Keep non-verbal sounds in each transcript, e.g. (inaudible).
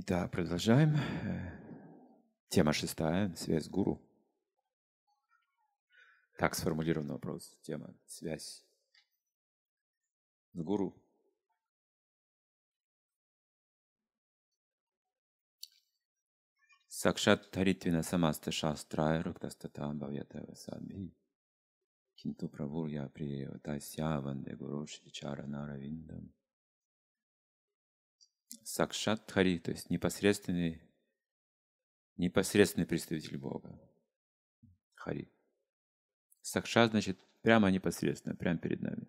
Итак, продолжаем. Э, тема шестая – связь гуру. Так сформулирован вопрос. Тема – связь с гуру. Сакшат Харитвина Самаста Шастрая Руктастата Бавьятава Садби. Кинту Правур Я Приеватасья Ванде Гуру Шичара Наравиндам. Сакшат Тхари, то есть непосредственный, непосредственный представитель Бога. Хари. Сакша значит прямо непосредственно, прямо перед нами.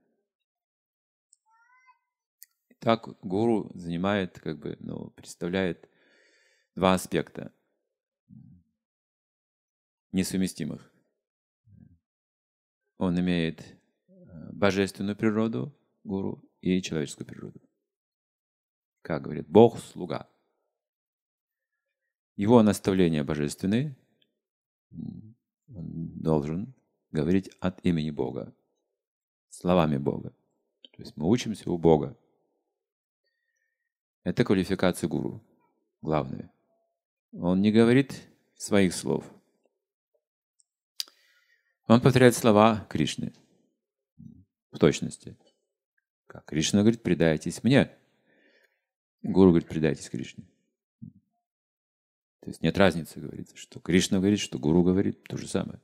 Так гуру занимает, как бы, ну, представляет два аспекта несовместимых. Он имеет э, божественную природу, гуру, и человеческую природу. Как говорит Бог, слуга. Его наставления божественные, он должен говорить от имени Бога, словами Бога. То есть мы учимся у Бога. Это квалификация гуру, главное. Он не говорит своих слов. Он повторяет слова Кришны в точности. Как Кришна говорит, предайтесь мне. Гуру говорит, предайтесь Кришне. То есть нет разницы, говорится, что Кришна говорит, что Гуру говорит, то же самое.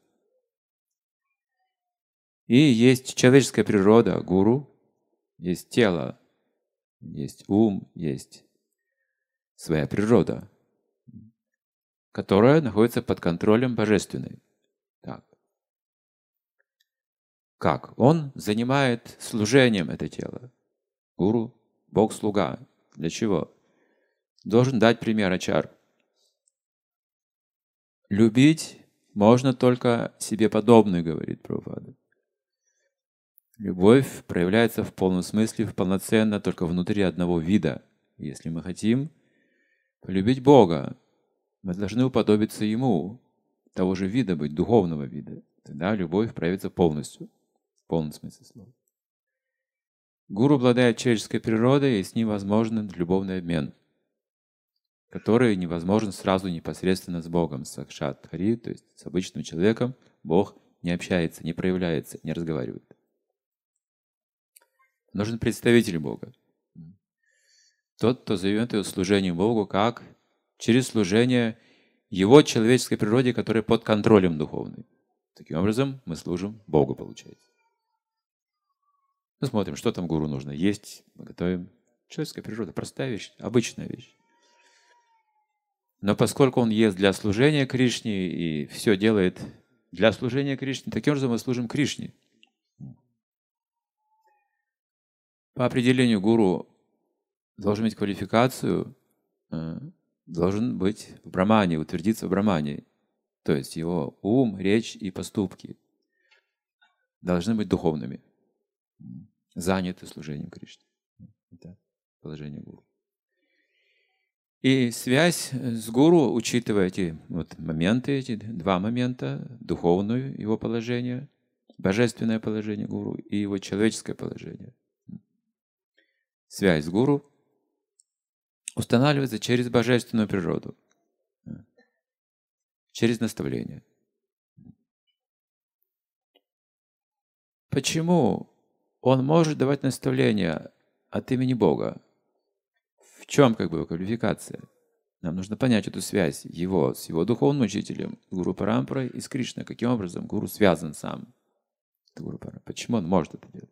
И есть человеческая природа, гуру, есть тело, есть ум, есть своя природа, которая находится под контролем божественной. Так. Как? Он занимает служением это тело. Гуру, Бог-слуга, для чего? Должен дать пример HR. Любить можно только себе подобное, говорит Прабхупада. Любовь проявляется в полном смысле, в полноценно только внутри одного вида. Если мы хотим полюбить Бога, мы должны уподобиться Ему, того же вида быть, духовного вида. Тогда любовь проявится полностью, в полном смысле слова. Гуру обладает человеческой природой, и с ним возможен любовный обмен, который невозможен сразу непосредственно с Богом, с Сакшат Хари, то есть с обычным человеком Бог не общается, не проявляется, не разговаривает. Нужен представитель Бога. Тот, кто зовет его служению Богу, как? Через служение его человеческой природе, которая под контролем духовной. Таким образом, мы служим Богу, получается. Ну, смотрим, что там гуру нужно есть, мы готовим. Человеческая природа, простая вещь, обычная вещь. Но поскольку он ест для служения Кришне и все делает для служения Кришне, таким образом мы служим Кришне. По определению гуру должен иметь квалификацию, э, должен быть в брамане, утвердиться в брамане. То есть его ум, речь и поступки должны быть духовными заняты служением Кришны. Это положение гуру. И связь э, с гуру, учитывая эти вот моменты, эти два момента, духовное его положение, божественное положение гуру и его человеческое положение. Связь с гуру устанавливается через божественную природу, э, через наставление. Почему он может давать наставления от имени Бога. В чем как бы его квалификация? Нам нужно понять эту связь его с его духовным учителем, Гуру Парампрой и с Кришной. Каким образом Гуру связан сам? Гуру Почему он может это делать?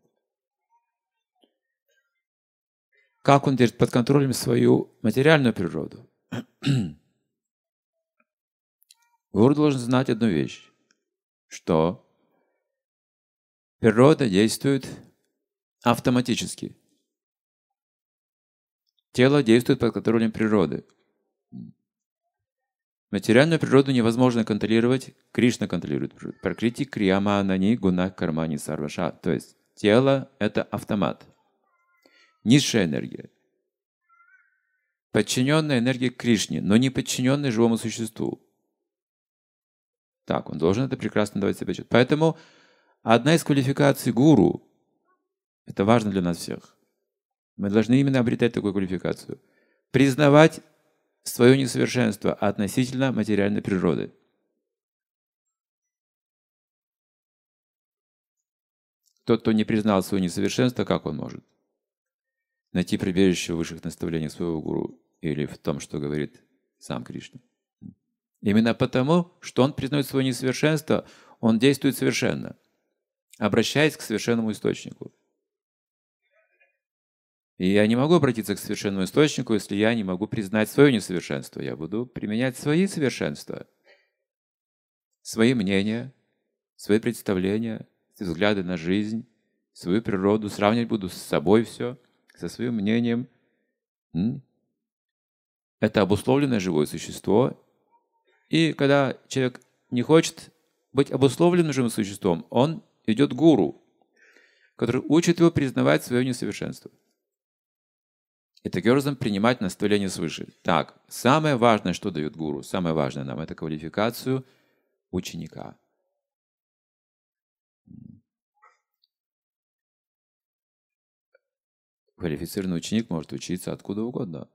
Как он держит под контролем свою материальную природу? (clears throat) Гуру должен знать одну вещь, что природа действует автоматически. Тело действует под контролем природы. Материальную природу невозможно контролировать, Кришна контролирует природу. Пракрити крияма анани гуна кармани сарваша. То есть тело – это автомат. Низшая энергия. Подчиненная энергия Кришне, но не подчиненная живому существу. Так, он должен это прекрасно давать себе отчет. Поэтому одна из квалификаций гуру это важно для нас всех. Мы должны именно обретать такую квалификацию. Признавать свое несовершенство относительно материальной природы. Тот, кто не признал свое несовершенство, как он может? Найти прибежище в высших наставлениях своего гуру или в том, что говорит сам Кришна. Именно потому, что он признает свое несовершенство, он действует совершенно, обращаясь к совершенному источнику – и я не могу обратиться к совершенному источнику, если я не могу признать свое несовершенство. Я буду применять свои совершенства, свои мнения, свои представления, взгляды на жизнь, свою природу, сравнивать буду с собой все, со своим мнением. Это обусловленное живое существо. И когда человек не хочет быть обусловленным живым существом, он идет к гуру, который учит его признавать свое несовершенство и таким образом принимать наставление свыше. Так, самое важное, что дает гуру, самое важное нам, это квалификацию ученика. Квалифицированный ученик может учиться откуда угодно.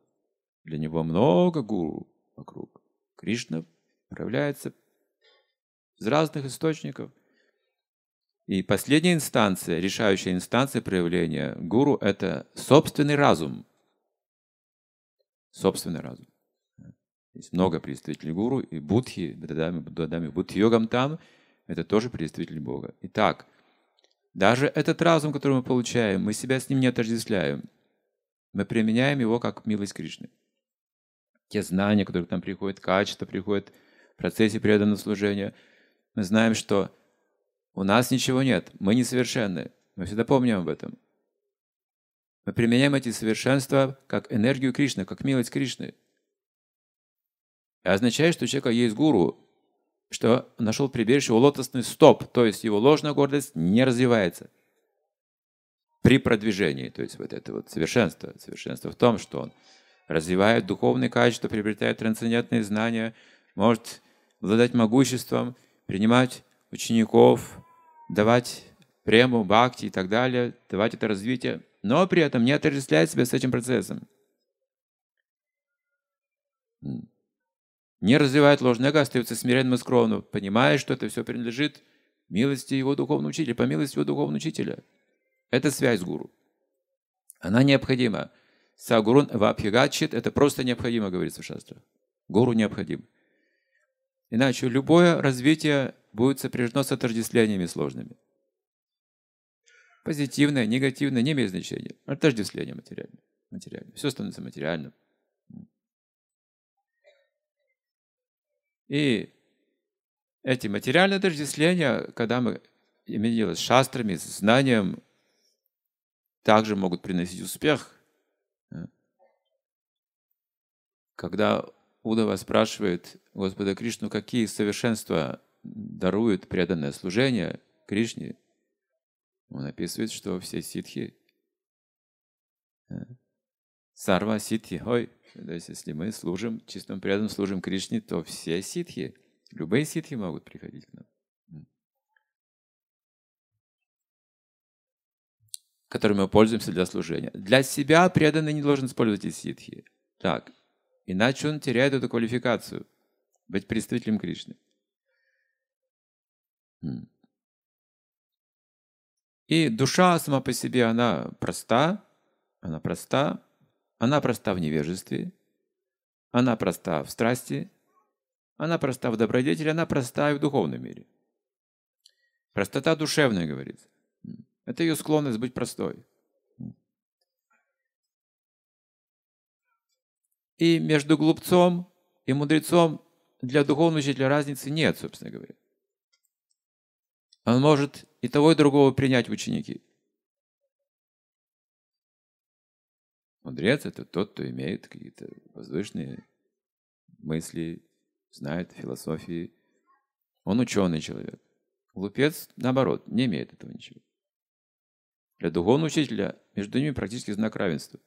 Для него много гуру вокруг. Кришна проявляется из разных источников. И последняя инстанция, решающая инстанция проявления гуру – это собственный разум собственный разум. Есть много представителей гуру, и будхи, дадами, дадами будхи-йогам там, это тоже представитель Бога. Итак, даже этот разум, который мы получаем, мы себя с ним не отождествляем. Мы применяем его как милость Кришны. Те знания, которые к нам приходят, качество приходит в процессе преданного служения. Мы знаем, что у нас ничего нет, мы несовершенны. Мы всегда помним об этом. Мы применяем эти совершенства как энергию Кришны, как милость Кришны. Это а означает, что у человека есть гуру, что нашел прибежище у лотосный стоп, то есть его ложная гордость не развивается при продвижении, то есть вот это вот совершенство. Совершенство в том, что он развивает духовные качества, приобретает трансцендентные знания, может обладать могуществом, принимать учеников, давать прему, бхакти и так далее, давать это развитие но при этом не отождествляет себя с этим процессом. Не развивает ложное эго, остается смиренным и скромным, понимая, что это все принадлежит милости его духовного учителя, по милости его духовного учителя. Это связь с гуру. Она необходима. Сагурун вапхигачит – это просто необходимо, говорит в Гуру необходим. Иначе любое развитие будет сопряжено с отождествлениями сложными. Позитивное, негативное не имеет значения. Отождествление материальное. материальное. Все становится материальным. И эти материальные отождествления, когда мы имеем дело с шастрами, с знанием, также могут приносить успех. Э. Когда Удова спрашивает Господа Кришну, ну какие совершенства дарует преданное служение Кришне, он описывает, что все ситхи э, сарва ситхи ой, то есть если мы служим, чистым преданным служим Кришне, то все ситхи, любые ситхи могут приходить к нам. которыми мы пользуемся для служения. Для себя преданный не должен использовать и ситхи. Так, иначе он теряет эту квалификацию, быть представителем Кришны. И душа сама по себе, она проста, она проста, она проста в невежестве, она проста в страсти, она проста в добродетели, она проста и в духовном мире. Простота душевная, говорится. Это ее склонность быть простой. И между глупцом и мудрецом для духовного учителя разницы нет, собственно говоря. Он может и того и другого принять в ученики. Мудрец – это тот, кто имеет какие-то воздушные мысли, знает философии. Он ученый человек. Глупец, наоборот, не имеет этого ничего. Для духовного учителя между ними практически знак равенства.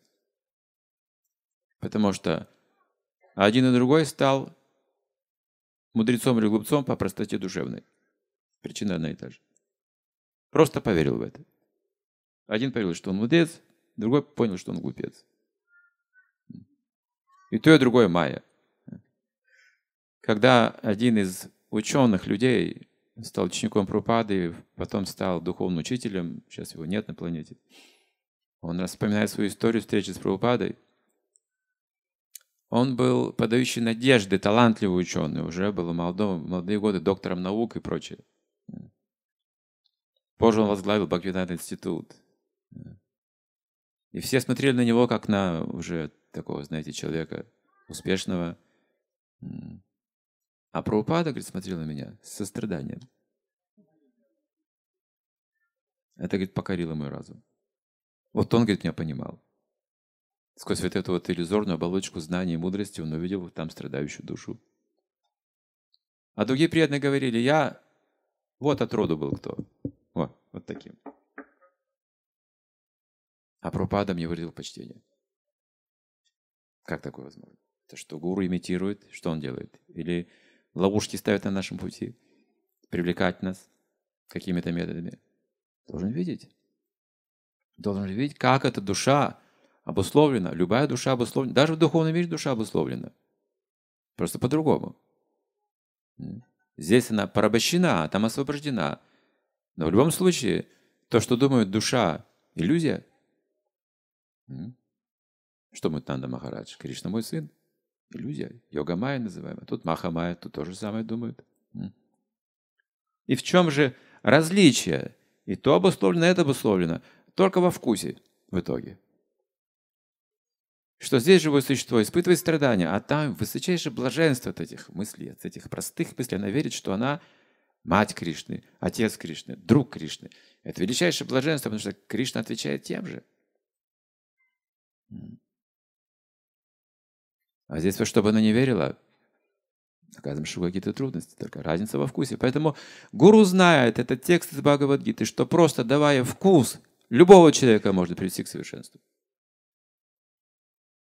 Потому что один и другой стал мудрецом или глупцом по простоте душевной. Причина одна и та же. Просто поверил в это. Один поверил, что он мудрец, другой понял, что он глупец. И то, и другое майя. Когда один из ученых людей стал учеником пропады, потом стал духовным учителем, сейчас его нет на планете, он вспоминает свою историю встречи с Прабхупадой. Он был подающий надежды, талантливый ученый, уже был в молодые годы доктором наук и прочее. Позже он возглавил Бхагавидан институт. И все смотрели на него как на уже такого, знаете, человека успешного. А Прабхупада, говорит, смотрел на меня с состраданием. Это, говорит, покорило мой разум. Вот он, говорит, меня понимал. Сквозь вот эту вот иллюзорную оболочку знаний и мудрости он увидел там страдающую душу. А другие приятно говорили, я вот от роду был кто. Вот таким. А Пропада мне выразил почтение. Как такое возможно? Это что, гуру имитирует? Что он делает? Или ловушки ставит на нашем пути? Привлекать нас какими-то методами? Должен видеть. Должен видеть, как эта душа обусловлена. Любая душа обусловлена. Даже в духовном мире душа обусловлена. Просто по-другому. Здесь она порабощена, а там освобождена. Но в любом случае, то, что думает душа, иллюзия. Что Мутнанда Махарадж? Кришна мой сын. Иллюзия. Йога Майя называемая. А тут Маха Майя, тут то же самое думают. И в чем же различие? И то обусловлено, и это обусловлено. Только во вкусе в итоге. Что здесь живое существо испытывает страдания, а там высочайшее блаженство от этих мыслей, от этих простых мыслей. Она верит, что она мать Кришны, отец Кришны, друг Кришны. Это величайшее блаженство, потому что Кришна отвечает тем же. А здесь, во что бы она не верила, оказываем, что какие-то трудности, только разница во вкусе. Поэтому гуру знает этот текст из Бхагавадгиты, что просто давая вкус, любого человека можно привести к совершенству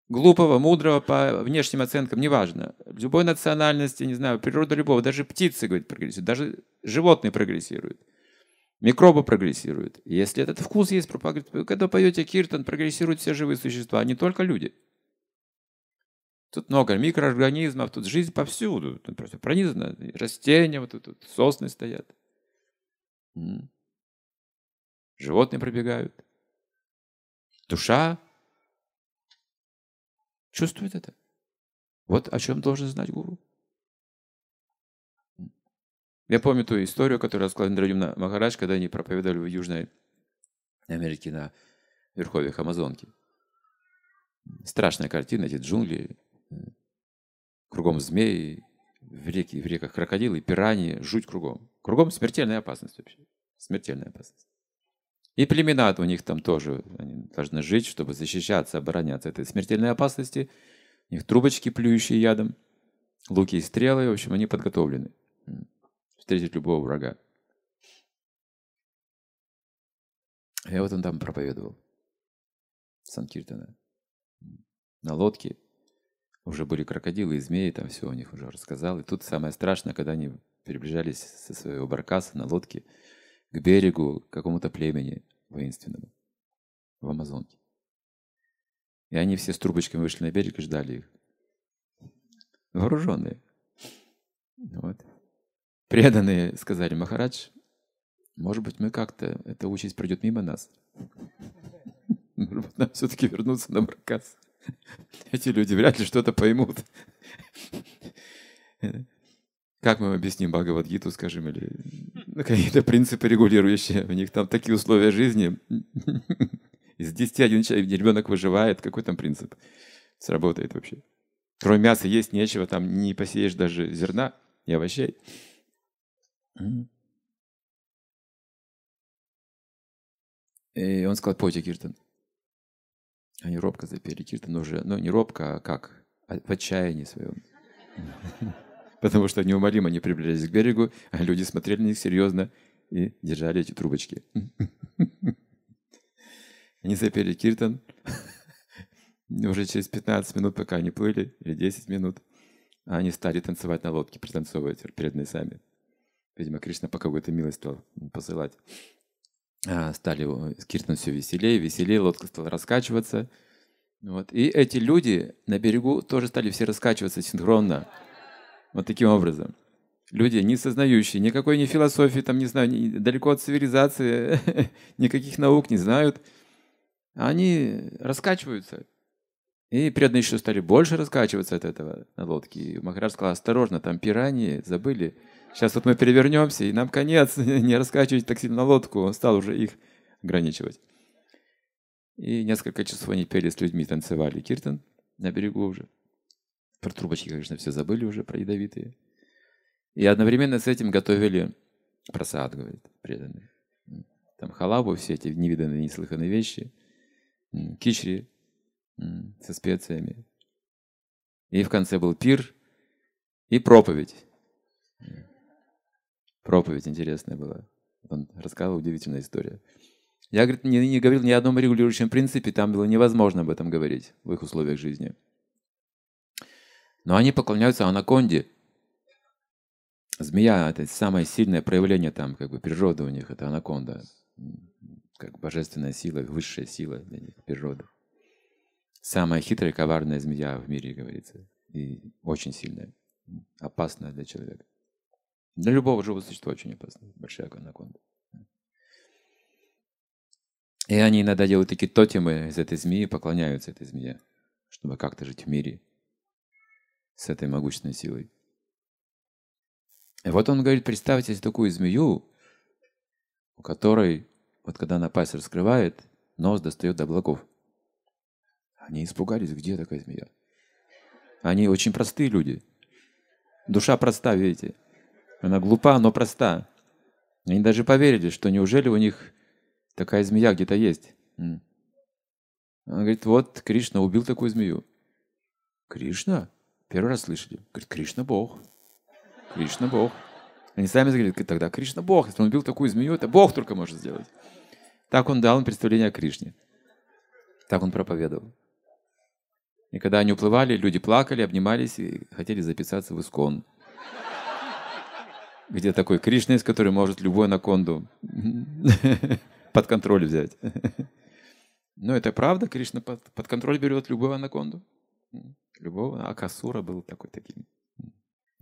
глупого, мудрого по внешним оценкам, неважно, любой национальности, не знаю, природа любого, даже птицы, говорит, прогрессируют, даже животные прогрессируют, микробы прогрессируют. Если этот вкус есть, пропагандирует, когда поете киртан, прогрессируют все живые существа, а не только люди. Тут много микроорганизмов, тут жизнь повсюду, тут просто пронизана, растения, вот тут, тут сосны стоят. Животные пробегают. Душа Чувствует это. Вот о чем должен знать гуру. Я помню ту историю, которую рассказал Индрадюмна Махарадж, когда они проповедовали в Южной Америке на верховьях Амазонки. Страшная картина, эти джунгли, кругом змеи, в, реке, в реках крокодилы, пираньи, жуть кругом. Кругом смертельная опасность вообще. Смертельная опасность. И племена у них там тоже они должны жить, чтобы защищаться, обороняться от этой смертельной опасности. У них трубочки, плюющие ядом, луки и стрелы. В общем, они подготовлены встретить любого врага. И вот он там проповедовал. Санкиртана. На лодке уже были крокодилы и змеи, там все о них уже рассказал. И тут самое страшное, когда они приближались со своего баркаса на лодке – к берегу, какому-то племени воинственному в Амазонке. И они все с трубочками вышли на берег и ждали их. Вооруженные. Вот. Преданные, сказали Махарадж, может быть, мы как-то, эта участь пройдет мимо нас. (laughs) Может быть, нам все-таки вернуться на Маркас. (laughs) Эти люди вряд ли что-то поймут. (laughs) Как мы объясним Бхагавадгиту, скажем, или (laughs) какие-то принципы регулирующие? У них там такие условия жизни. (laughs) Из 10 один человек, ребенок выживает. Какой там принцип сработает вообще? Кроме мяса есть нечего, там не посеешь даже зерна и овощей. И он сказал, пойте, Киртан, Они робко запели. Киртон уже, ну не робко, а как? А в отчаянии своем. (laughs) потому что неумолимо они приближались к берегу, а люди смотрели на них серьезно и держали эти трубочки. Они запели киртан уже через 15 минут, пока они плыли, или 10 минут, они стали танцевать на лодке, пританцовывать перед сами. Видимо, Кришна по какой-то милости стал посылать. А, стали с Киртан все веселее, веселее, лодка стала раскачиваться. Вот. И эти люди на берегу тоже стали все раскачиваться синхронно. Вот таким образом. Люди, не сознающие никакой ни философии, там, не знаю, не, далеко от цивилизации, (laughs) никаких наук не знают, они раскачиваются. И преданные еще стали больше раскачиваться от этого на лодке. И Махарадж сказал, осторожно, там пираньи, забыли. Сейчас вот мы перевернемся, и нам конец, (laughs) не раскачивать так сильно на лодку. Он стал уже их ограничивать. И несколько часов они пели с людьми, танцевали киртан на берегу уже. Про трубочки, конечно, все забыли уже, про ядовитые. И одновременно с этим готовили просад, говорит, преданный. Там халаву, все эти невиданные, неслыханные вещи, кичри со специями. И в конце был пир и проповедь. Проповедь интересная была. Он рассказывал удивительную историю. Я, говорит, не, не говорил ни о одном регулирующем принципе, там было невозможно об этом говорить в их условиях жизни. Но они поклоняются анаконде. Змея — это самое сильное проявление там, как бы природы у них, это анаконда. Как божественная сила, высшая сила для них, природа. Самая хитрая и коварная змея в мире, говорится. И очень сильная, опасная для человека. Для любого живого существа очень опасно. Большая анаконда. И они иногда делают такие тотемы из этой змеи, поклоняются этой змее, чтобы как-то жить в мире с этой могучной силой. И вот он говорит, представьте себе такую змею, у которой, вот когда она пасть раскрывает, нос достает до облаков. Они испугались, где такая змея? Они очень простые люди. Душа проста, видите. Она глупа, но проста. Они даже поверили, что неужели у них такая змея где-то есть. Он говорит, вот Кришна убил такую змею. Кришна? Первый раз слышали. Говорит, Кришна Бог. Кришна Бог. Они сами говорят, тогда Кришна Бог. Если он убил такую змею, это Бог только может сделать. Так он дал им представление о Кришне. Так он проповедовал. И когда они уплывали, люди плакали, обнимались и хотели записаться в Искон. Где такой Кришна из которого может любой на конду (laughs) под контроль взять. (laughs) Но это правда, Кришна под, под контроль берет любую анаконду любого. А Касура был такой таким.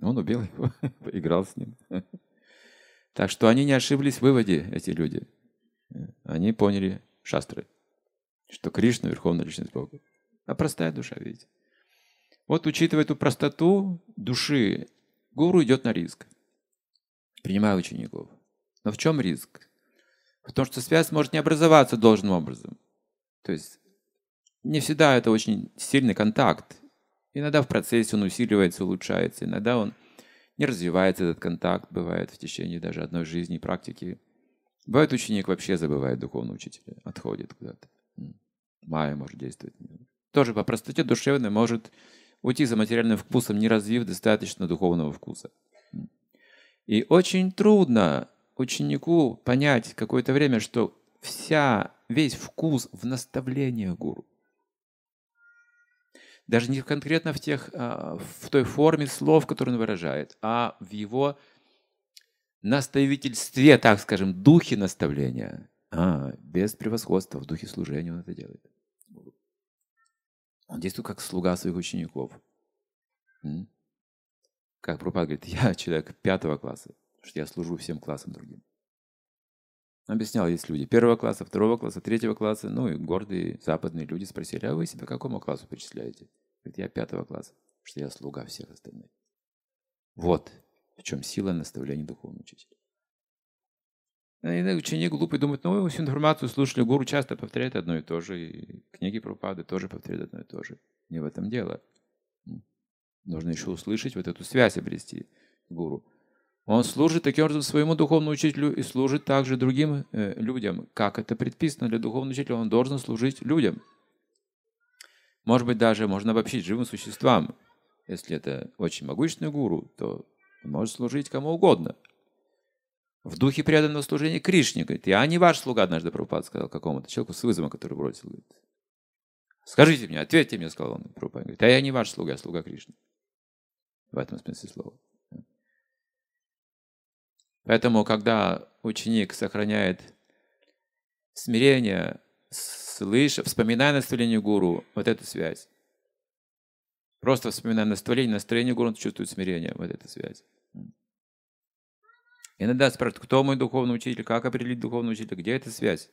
Он убил его, поиграл (laughs) с ним. так что они не ошиблись в выводе, эти люди. Они поняли шастры, что Кришна – верховная личность Бога. А простая душа, видите. Вот учитывая эту простоту души, гуру идет на риск, принимая учеников. Но в чем риск? В том, что связь может не образоваться должным образом. То есть не всегда это очень сильный контакт. Иногда в процессе он усиливается, улучшается, иногда он не развивается этот контакт, бывает в течение даже одной жизни практики. Бывает ученик вообще забывает духовного учителя, отходит куда-то. Майя может действовать. Тоже по простоте душевной может уйти за материальным вкусом, не развив достаточно духовного вкуса. И очень трудно ученику понять какое-то время, что вся, весь вкус в наставлении гуру – даже не конкретно в, тех, а, в той форме слов, которые он выражает, а в его наставительстве, так скажем, духе наставления. А, без превосходства, в духе служения он это делает. Он действует как слуга своих учеников. Как Пропад говорит, (laughs) я человек пятого класса, потому что я служу всем классам другим. Объяснял, есть люди первого класса, второго класса, третьего класса. Ну и гордые западные люди спросили, а вы себя к какому классу причисляете? Говорит, я пятого класса, что я слуга всех остальных. Вот в чем сила наставления духовного учителя. А Иногда ученик глупый думает, ну, всю информацию слушали, гуру часто повторяет одно и то же, и книги пропады, тоже повторяют одно и то же. Не в этом дело. Нужно еще услышать, вот эту связь обрести гуру. Он служит таким образом своему духовному учителю и служит также другим э, людям. Как это предписано для духовного учителя, он должен служить людям. Может быть, даже можно обобщить живым существам. Если это очень могущественный гуру, то он может служить кому угодно. В духе преданного служения Кришне, говорит, я не ваш слуга, однажды Прабхупад сказал какому-то человеку с вызовом, который бросил, говорит, скажите мне, ответьте мне, сказал он, Прабхупад, говорит, а я не ваш слуга, я слуга Кришны. В этом смысле слова. Поэтому, когда ученик сохраняет смирение, слыша, вспоминая наставление гуру, вот эту связь. Просто вспоминая наставление, настроение гуру, он чувствует смирение, вот эта связь. Иногда спрашивают, кто мой духовный учитель, как определить духовного учителя, где эта связь?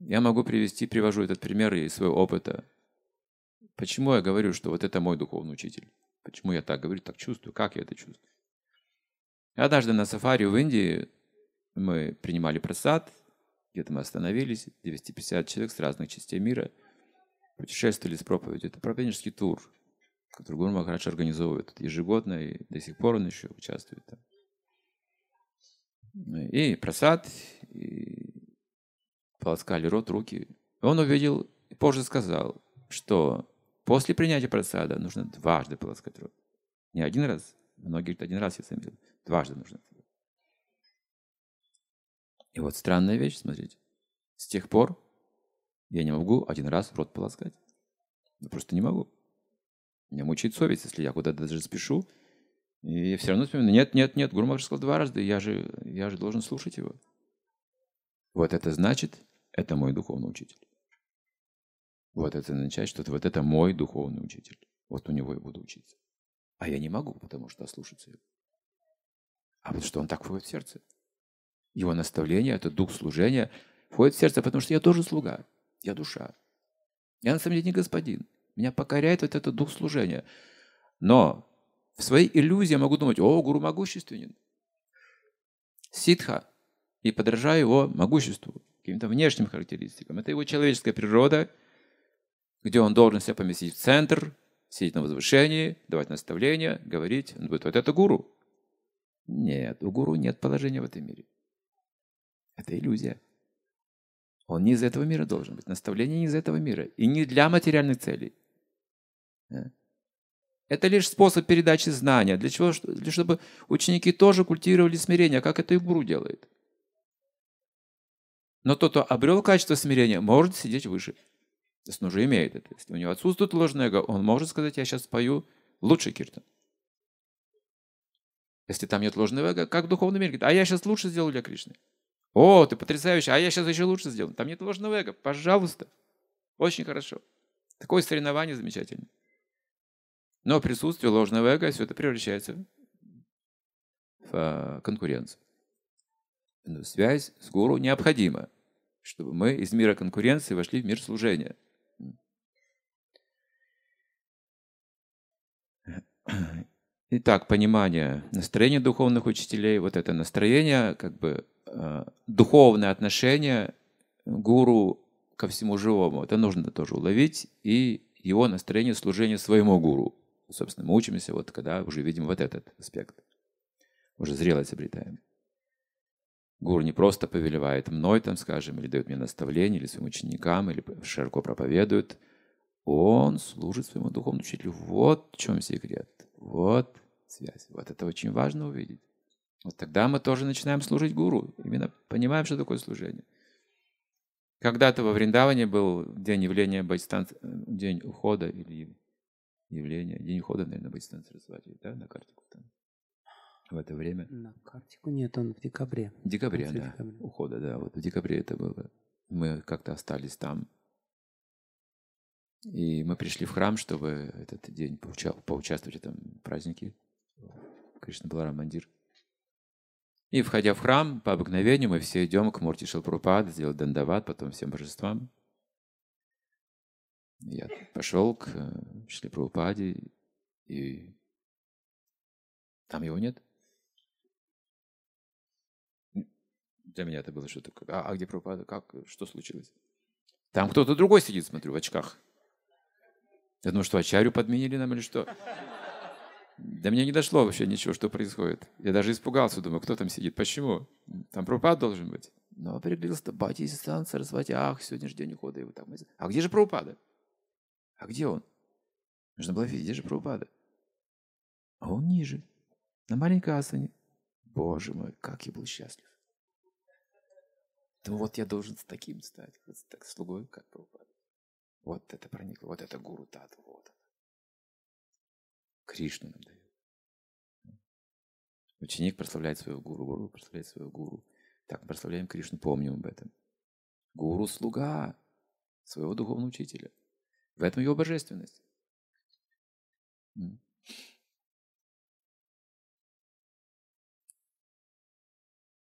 Я могу привести, привожу этот пример из своего опыта. Почему я говорю, что вот это мой духовный учитель? Почему я так говорю, так чувствую, как я это чувствую? Однажды на сафари в Индии мы принимали просад, где-то мы остановились, 250 человек с разных частей мира путешествовали с проповедью. Это проповеднический тур, который Гуру Махарадж организовывает ежегодно, и до сих пор он еще участвует там. И просад, и полоскали рот, руки. Он увидел, и позже сказал, что после принятия просада нужно дважды полоскать рот. Не один раз, многие говорят, один раз я заметил. Дважды нужно И вот странная вещь, смотрите. С тех пор я не могу один раз рот полоскать. Ну, просто не могу. Меня мучает совесть, если я куда-то даже спешу. И все равно вспоминаю, нет, нет, нет, Гурмах же сказал два раза, я же, я же должен слушать его. Вот это значит, это мой духовный учитель. Вот это означает, что вот это мой духовный учитель. Вот у него я буду учиться. А я не могу, потому что ослушаться его. А вот что он так входит в сердце. Его наставление, это дух служения, входит в сердце, потому что я тоже слуга, я душа. Я на самом деле не господин. Меня покоряет вот этот дух служения. Но в своей иллюзии я могу думать, о, гуру могущественен. Ситха. И подражаю его могуществу, каким-то внешним характеристикам. Это его человеческая природа, где он должен себя поместить в центр, сидеть на возвышении, давать наставления, говорить. Он будет вот это гуру. Нет, у гуру нет положения в этом мире. Это иллюзия. Он не из этого мира должен быть. Наставление не из этого мира. И не для материальных целей. Это лишь способ передачи знания, для чего, для, чтобы ученики тоже культивировали смирение, как это и гуру делает. Но тот, кто обрел качество смирения, может сидеть выше. То есть он уже имеет это. Если у него отсутствует ложное эго, он может сказать, я сейчас пою лучший киртан. Если там нет ложного эго, как в духовном мире. Говорит, а я сейчас лучше сделаю для Кришны. О, ты потрясающий, а я сейчас еще лучше сделаю. Там нет ложного эго. Пожалуйста. Очень хорошо. Такое соревнование замечательное. Но присутствие ложного эго все это превращается в а, конкуренцию. Но связь с гуру необходима, чтобы мы из мира конкуренции вошли в мир служения. Итак, понимание настроения духовных учителей, вот это настроение, как бы э, духовное отношение гуру ко всему живому, это нужно тоже уловить, и его настроение служения своему гуру. Собственно, мы учимся, вот когда уже видим вот этот аспект. Уже зрелость обретаем. Гуру не просто повелевает мной, там, скажем, или дает мне наставление, или своим ученикам, или широко проповедует. Он служит своему духовному учителю. Вот в чем секрет. Вот связь. Вот это очень важно увидеть. Вот тогда мы тоже начинаем служить гуру. Именно понимаем, что такое служение. Когда-то во Вриндаване был день явления Байстанца, э, день ухода или явления, день ухода, наверное, Байстанца Расвати, да, на картику там. В это время. На картику нет, он в декабре. В декабре, После да. Декабря. Ухода, да. Вот в декабре это было. Мы как-то остались там. И мы пришли в храм, чтобы этот день поуча- поучаствовать в этом празднике. Кришна Баларам Мандир. И, входя в храм, по обыкновению мы все идем к Мурти Шилпрупад, сделать дандават, потом всем божествам. Я пошел к э, Шилпрупаде, и там его нет. Для меня это было что-то А, а где Прабхупада? Как? Что случилось? Там кто-то другой сидит, смотрю, в очках. Я думаю, что Ачарю подменили нам или что? До меня не дошло вообще ничего, что происходит. Я даже испугался, думаю, кто там сидит, почему? Там Прабхупад должен быть. Но ну, определился, бати сан сарасвати, ах, сегодня же день ухода его там. А где же пропада? А где он? Нужно было видеть, где же пропада. А он ниже, на маленькой асане. Боже мой, как я был счастлив. Думаю, ну вот я должен с таким стать, вот так слугой, как Прабхупада. Вот это проникло, вот это гуру тат, вот это. Кришну нам дает. Ученик прославляет своего гуру, гуру прославляет своего гуру. Так мы прославляем Кришну, помним об этом. Гуру – слуга своего духовного учителя. В этом его божественность.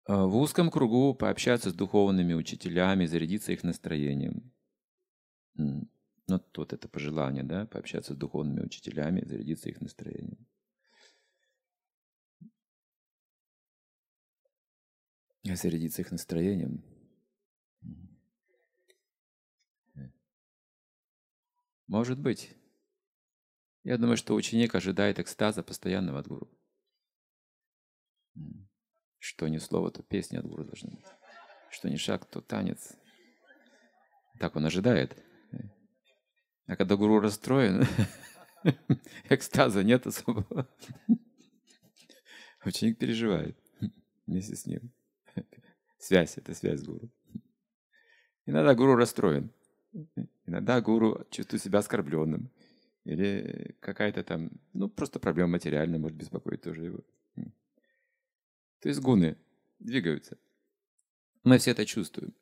А, в узком кругу пообщаться с духовными учителями, зарядиться их настроением. Ну, вот это пожелание, да, пообщаться с духовными учителями, зарядиться их настроением. Зарядиться их настроением. Может быть. Я думаю, что ученик ожидает экстаза постоянного от гуру. Что ни слово, то песня от гуру должна быть. Что ни шаг, то танец. Так он ожидает. А когда гуру расстроен, (laughs) экстаза нет особого. (laughs) Ученик переживает вместе с ним. (laughs) Связь — это связь с гуру. Иногда гуру расстроен. Иногда гуру чувствует себя оскорбленным. Или какая-то там, ну, просто проблема материальная может беспокоить тоже его. То есть гуны двигаются. Мы все это чувствуем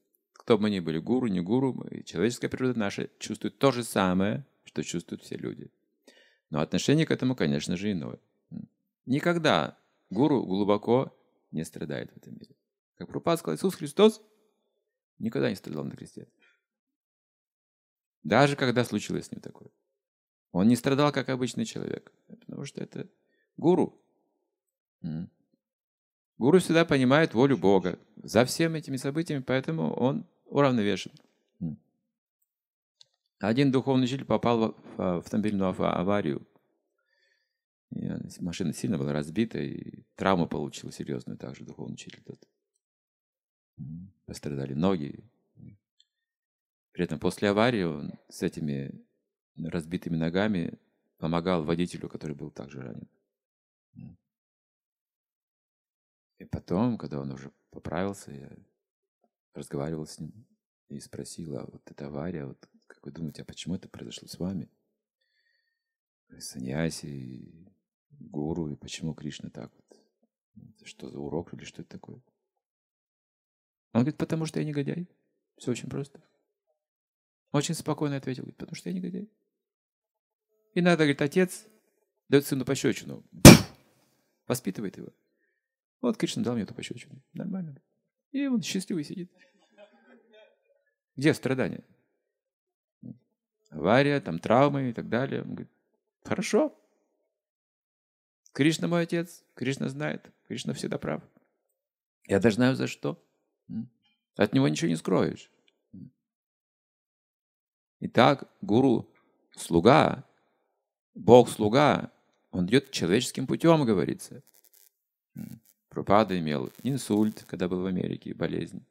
кто бы мы ни были, гуру, не гуру, человеческая природа наша чувствует то же самое, что чувствуют все люди. Но отношение к этому, конечно же, иное. Никогда гуру глубоко не страдает в этом мире. Как Пропад сказал, Иисус Христос никогда не страдал на кресте. Даже когда случилось с ним такое. Он не страдал, как обычный человек. Потому что это гуру. Гуру всегда понимает волю Бога за всеми этими событиями, поэтому он уравновешен. Один духовный учитель попал в а, автомобильную аварию. И машина сильно была разбита, и травма получила серьезную также духовный учитель тот. Пострадали ноги. При этом после аварии он с этими разбитыми ногами помогал водителю, который был также ранен. И потом, когда он уже поправился, я разговаривал с ним и спросила: вот эта авария, вот как вы думаете, а почему это произошло с вами? «Э, Саньяси, гуру, и почему Кришна так вот? Это что за урок или что это такое? Он говорит, потому что я негодяй. Все очень просто. Очень спокойно ответил, говорит, потому что я негодяй. И надо, говорит, отец дает сыну пощечину. Воспитывает его. Вот Кришна дал мне эту пощечину. Нормально. И он счастливый сидит. Где страдания? Авария, там травмы и так далее. Он говорит, хорошо. Кришна мой отец, Кришна знает, Кришна всегда прав. Я даже знаю за что. От него ничего не скроешь. Итак, гуру, слуга, Бог слуга, он идет человеческим путем, говорится. Пропада имел инсульт, когда был в Америке, болезнь.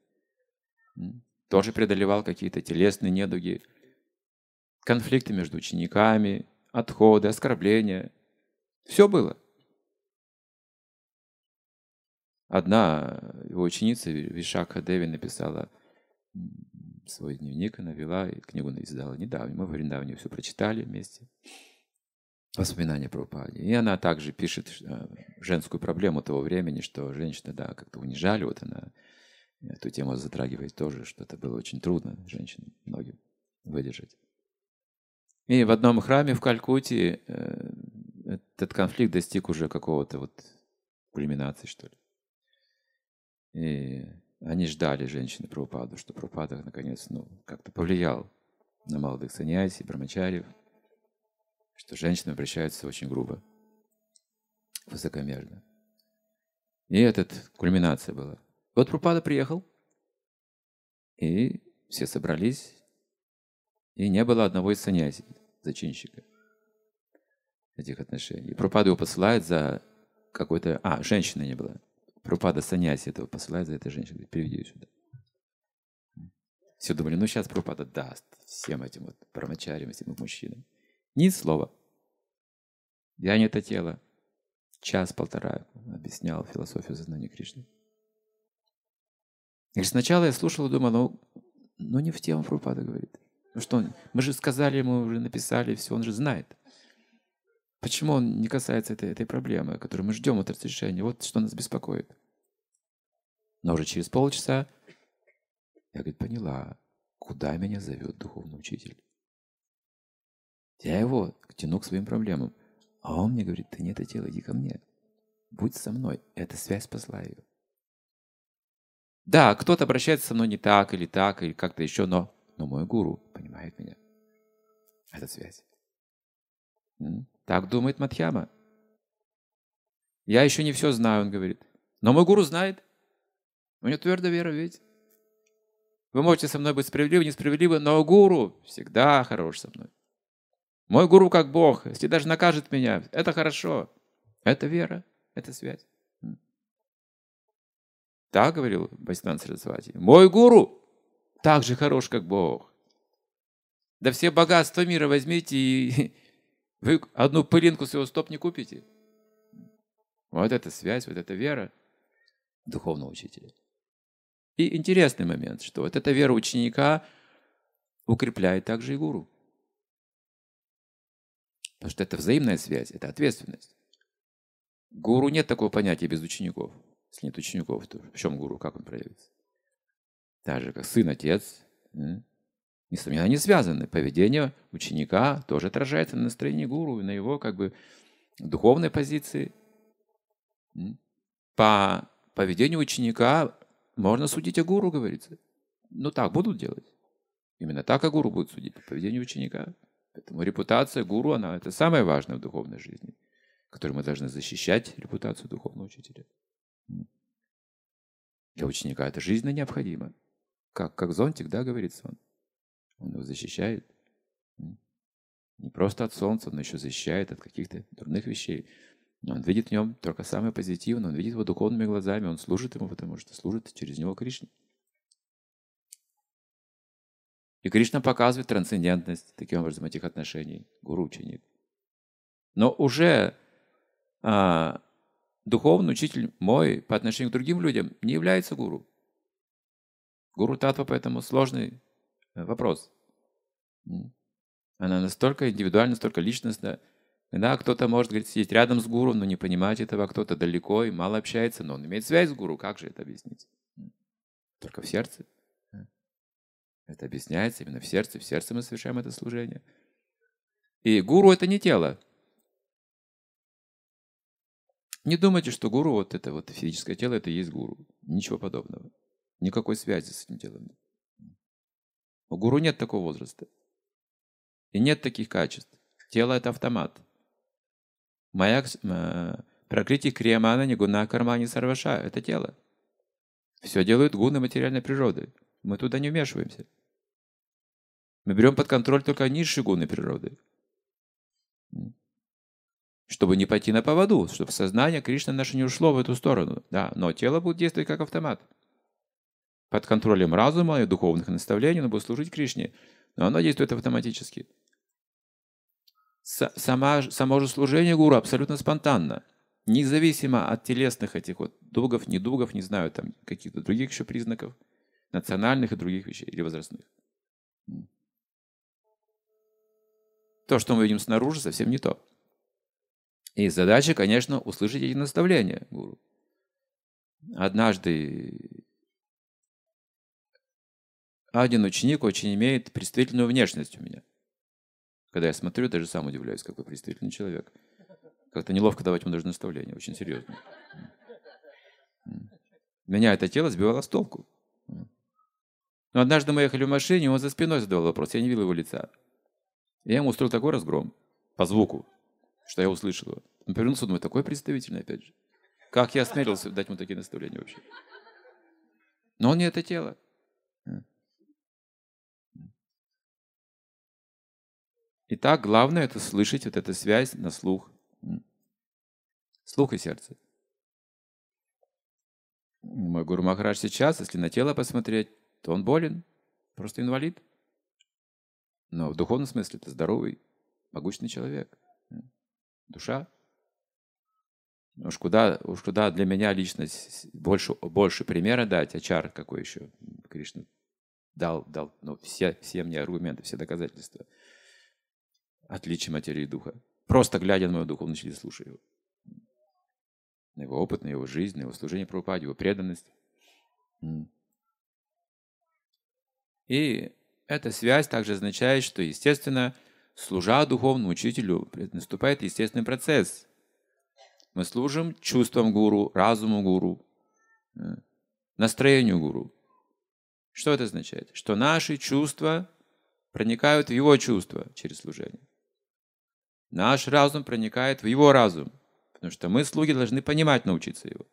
Тоже преодолевал какие-то телесные недуги, конфликты между учениками, отходы, оскорбления. Все было. Одна его ученица, Вишака Деви, написала свой дневник, она вела и книгу издала недавно. Мы в Вриндавне все прочитали вместе воспоминания про Упаде. И она также пишет э, женскую проблему того времени, что женщины, да, как-то унижали, вот она э, эту тему затрагивает тоже, что это было очень трудно женщинам многим выдержать. И в одном храме в Калькутте э, этот конфликт достиг уже какого-то вот кульминации, что ли. И они ждали женщины Прабхупаду, что Прабхупада наконец ну, как-то повлиял на молодых саньяси, брамачарьев что женщины обращаются очень грубо, высокомерно. И этот кульминация была. Вот Пропада приехал, и все собрались, и не было одного из санязи, зачинщика этих отношений. И Пропада его посылает за какой-то... А, женщины не было. Пропада саняси этого посылает за этой женщиной. приведи ее сюда. Все думали, ну сейчас Пропада даст всем этим вот промочарим, этим мужчинам. Ни слова. Я не это тело. Час-полтора объяснял философию сознания Кришны. И сначала я слушал и думал, ну, ну не в тему Прупада говорит. Ну что, мы же сказали ему, уже написали, все, он же знает. Почему он не касается этой, этой проблемы, которую мы ждем от разрешения? Вот что нас беспокоит. Но уже через полчаса я, говорит, поняла, куда меня зовет духовный учитель. Я его тяну к своим проблемам. А он мне говорит, ты не это делай, иди ко мне. Будь со мной. Эта связь спасла ее. Да, кто-то обращается со мной не так или так, или как-то еще, но, но мой гуру понимает меня. Это связь. Так думает Матхяма. Я еще не все знаю, он говорит. Но мой гуру знает. У него твердая вера, ведь. Вы можете со мной быть справедливы, несправедливы, но гуру всегда хорош со мной. Мой гуру как Бог, если даже накажет меня, это хорошо. Это вера, это связь. Так говорил Бастинан Сарасвати. Мой гуру так же хорош, как Бог. Да все богатства мира возьмите и (laughs) вы одну пылинку своего стоп не купите. Вот эта связь, вот эта вера духовного учителя. И интересный момент, что вот эта вера ученика укрепляет также и гуру. Потому что это взаимная связь, это ответственность. Гуру нет такого понятия без учеников. Если нет учеников, то в чем гуру, как он проявится? Так же, как сын, отец. Несомненно, они связаны. Поведение ученика тоже отражается на настроении гуру, и на его как бы духовной позиции. По поведению ученика можно судить о гуру, говорится. Ну так будут делать. Именно так о гуру будут судить по поведению ученика. Поэтому репутация гуру, она это самое важное в духовной жизни, которую мы должны защищать, репутацию духовного учителя. Для ученика это жизненно необходимо. Как, как зонтик, да, говорится он. Он его защищает. Не просто от солнца, но еще защищает от каких-то дурных вещей. Он видит в нем только самое позитивное, он видит его духовными глазами, он служит ему, потому что служит через него Кришне. И Кришна показывает трансцендентность таким образом этих отношений, гуру-ученик. Но уже а, духовный учитель мой по отношению к другим людям не является гуру. Гуру татва поэтому сложный э, вопрос. Она настолько индивидуальна, настолько личностна. Да, кто-то может говорит, сидеть рядом с гуру, но не понимать этого, а кто-то далеко и мало общается, но он имеет связь с гуру. Как же это объяснить? Только в сердце. Это объясняется именно в сердце. В сердце мы совершаем это служение. И гуру это не тело. Не думайте, что гуру, вот это вот физическое тело, это и есть гуру. Ничего подобного. Никакой связи с этим телом У гуру нет такого возраста. И нет таких качеств. Тело – это автомат. Маяк, э, прокрытие не гуна, кармани, сарваша – это тело. Все делают гуны материальной природы. Мы туда не вмешиваемся. Мы берем под контроль только низшие гуны природы. Чтобы не пойти на поводу, чтобы сознание Кришны наше не ушло в эту сторону. Да, но тело будет действовать как автомат. Под контролем разума и духовных наставлений оно будет служить Кришне, но оно действует автоматически. сама, само же служение гуру абсолютно спонтанно, независимо от телесных этих вот дугов, недугов, не знаю, там каких-то других еще признаков – национальных и других вещей, или возрастных. То, что мы видим снаружи, совсем не то. И задача, конечно, услышать эти наставления гуру. Однажды один ученик очень имеет представительную внешность у меня. Когда я смотрю, даже сам удивляюсь, какой представительный человек. Как-то неловко давать ему даже наставление, очень серьезно. Меня это тело сбивало с толку. Но однажды мы ехали в машине, он за спиной задавал вопрос, я не видел его лица. Я ему устроил такой разгром, по звуку, что я услышал его. Он повернулся, думаю, такой представительный, опять же. Как я осмелился дать ему такие наставления вообще? Но он не это тело. Итак, главное это слышать вот эту связь на слух. Слух и сердце. Мой Гуру Махарадж сейчас, если на тело посмотреть, то он болен, просто инвалид. Но в духовном смысле это здоровый, могучный человек. Душа. Уж куда, уж куда для меня лично больше, больше примера дать, Ачар какой еще Кришна дал, дал ну, все, все мне аргументы, все доказательства. отличия материи и духа. Просто глядя на мою духовную начали слушать его. На его опыт, на его жизнь, на его служение Прабхупаде, его преданность. И эта связь также означает, что, естественно, служа духовному учителю, наступает естественный процесс. Мы служим чувствам гуру, разуму гуру, э, настроению гуру. Что это означает? Что наши чувства проникают в его чувства через служение. Наш разум проникает в его разум, потому что мы, слуги, должны понимать, научиться его.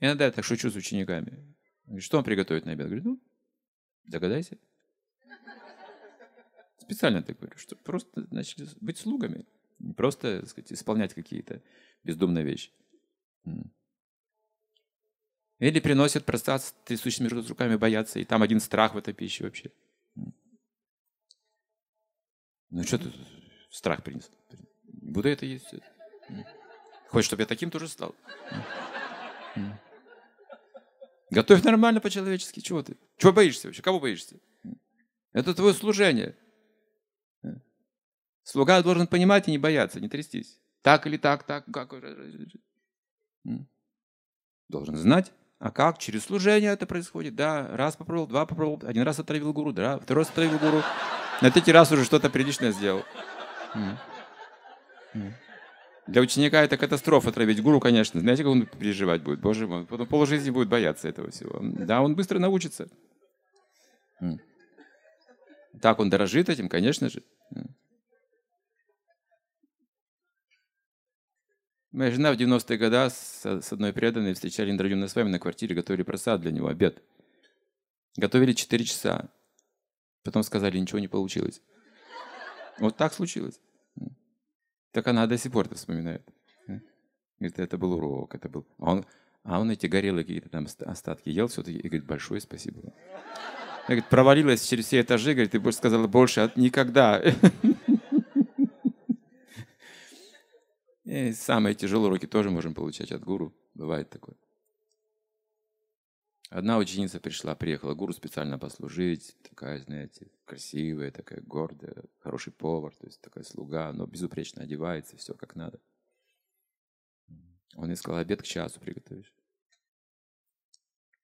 Иногда я так шучу с учениками что он приготовит на обед? Говорит, ну, догадайся. Специально так говорю, что просто начали быть слугами. Не просто, так сказать, исполнять какие-то бездумные вещи. Или приносят простат трясущими руками бояться, и там один страх в этой пище вообще. Ну что ты страх принес? Буду это есть. Хочешь, чтобы я таким тоже стал? Готовь нормально по-человечески. Чего ты? Чего боишься вообще? Кого боишься? Это твое служение. Слуга должен понимать и не бояться, не трястись. Так или так, так, как. Должен знать. А как? Через служение это происходит. Да, раз попробовал, два попробовал, один раз отравил гуру, да, второй раз отравил гуру. На третий раз уже что-то приличное сделал. Mm. Mm. Для ученика это катастрофа травить гуру, конечно. Знаете, как он переживать будет? Боже мой, потом полжизни будет бояться этого всего. Да, он быстро научится. Так он дорожит этим, конечно же. Моя жена в 90-е годы с одной преданной встречали Индрадюмна на вами на квартире, готовили просад для него, обед. Готовили 4 часа. Потом сказали, ничего не получилось. Вот так случилось. Так она до сих пор это вспоминает. Э? Говорит, это был урок, это был... А он, а он эти горелые какие-то там остатки ел все-таки и говорит, большое спасибо. Она говорит, провалилась через все этажи, говорит, ты больше сказала, больше от... никогда. (laughs) И самые тяжелые уроки тоже можем получать от гуру. Бывает такое. Одна ученица пришла, приехала гуру специально послужить, такая, знаете, красивая, такая гордая, хороший повар, то есть такая слуга, но безупречно одевается, все как надо. Он ей сказал, обед к часу приготовишь.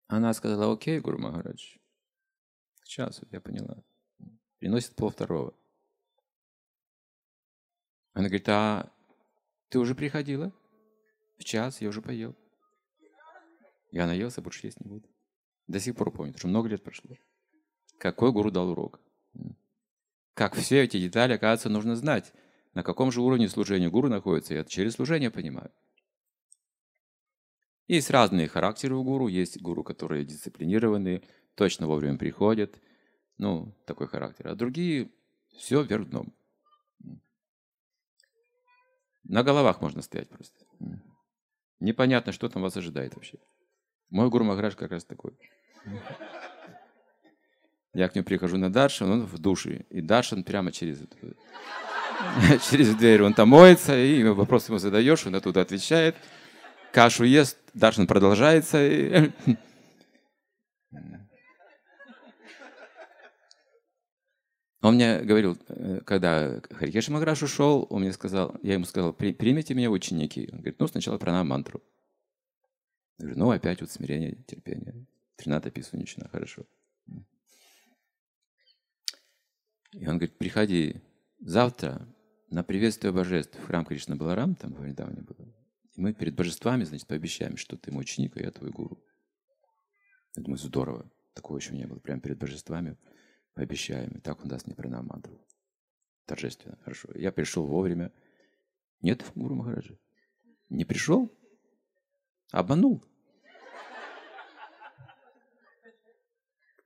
Она сказала, окей, Гуру Махарадж, к часу, я поняла. Приносит пол второго. Она говорит, а ты уже приходила? В час я уже поел. Я наелся, больше есть не буду. До сих пор помню, уже много лет прошло. Какой гуру дал урок? Как все эти детали, оказывается, нужно знать. На каком же уровне служения гуру находится? Я через служение понимаю. Есть разные характеры у гуру. Есть гуру, которые дисциплинированные, точно вовремя приходят. Ну, такой характер. А другие все вверх дном. На головах можно стоять просто. Непонятно, что там вас ожидает вообще. Мой гуру Махараш как раз такой. Я к нему прихожу на Даршин, он в душе. И Даршин прямо через (laughs) через дверь. Он там моется, и вопрос ему задаешь, он оттуда отвечает. Кашу ест, Даршин продолжается. И... (laughs) Он мне говорил, э, когда Харикеш Маграш ушел, он мне сказал, я ему сказал, примите меня ученики. Он говорит, ну сначала про нам мантру. Я говорю, ну опять вот смирение, терпение. Рената Писунична, хорошо. И он говорит, приходи завтра на приветствие божеств в храм Кришна Баларам, там в Вриндаване было. И мы перед божествами, значит, пообещаем, что ты мой ученик, а я твой гуру. Я думаю, здорово. Такого еще не было. Прямо перед божествами пообещаем. И так он даст мне пранам Торжественно, хорошо. Я пришел вовремя. Нет, Гуру Махараджа. Не пришел? Обманул.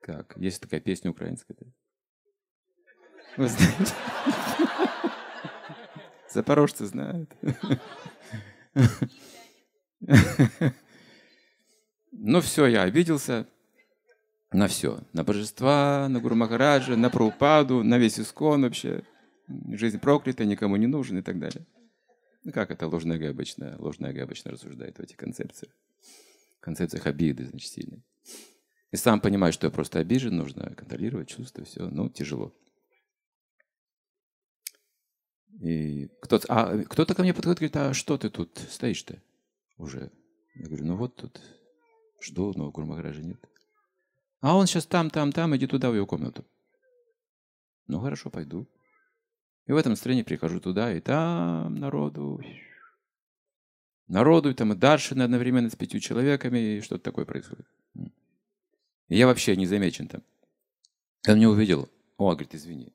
Как? Есть такая песня украинская. Вы знаете? Запорожцы знают. Ну все, я обиделся на все. На божества, на Гуру Махараджа, на Прабхупаду, на весь Искон вообще. Жизнь проклята, никому не нужен и так далее. Ну как это ложная эго обычно, ложная эго обычно рассуждает в этих концепциях. В концепциях обиды, значит, сильной. И сам понимаю, что я просто обижен, нужно контролировать чувства, все, ну, тяжело. И кто-то, а, кто-то ко мне подходит и говорит, а что ты тут стоишь-то уже? Я говорю, ну вот тут жду, но Гуру нет. А он сейчас там, там, там, иди туда, в его комнату. Ну хорошо, пойду. И в этом настроении прихожу туда, и там народу, народу, и там и дальше одновременно с пятью человеками, и что-то такое происходит я вообще не замечен там. Он меня увидел. О, говорит, извини.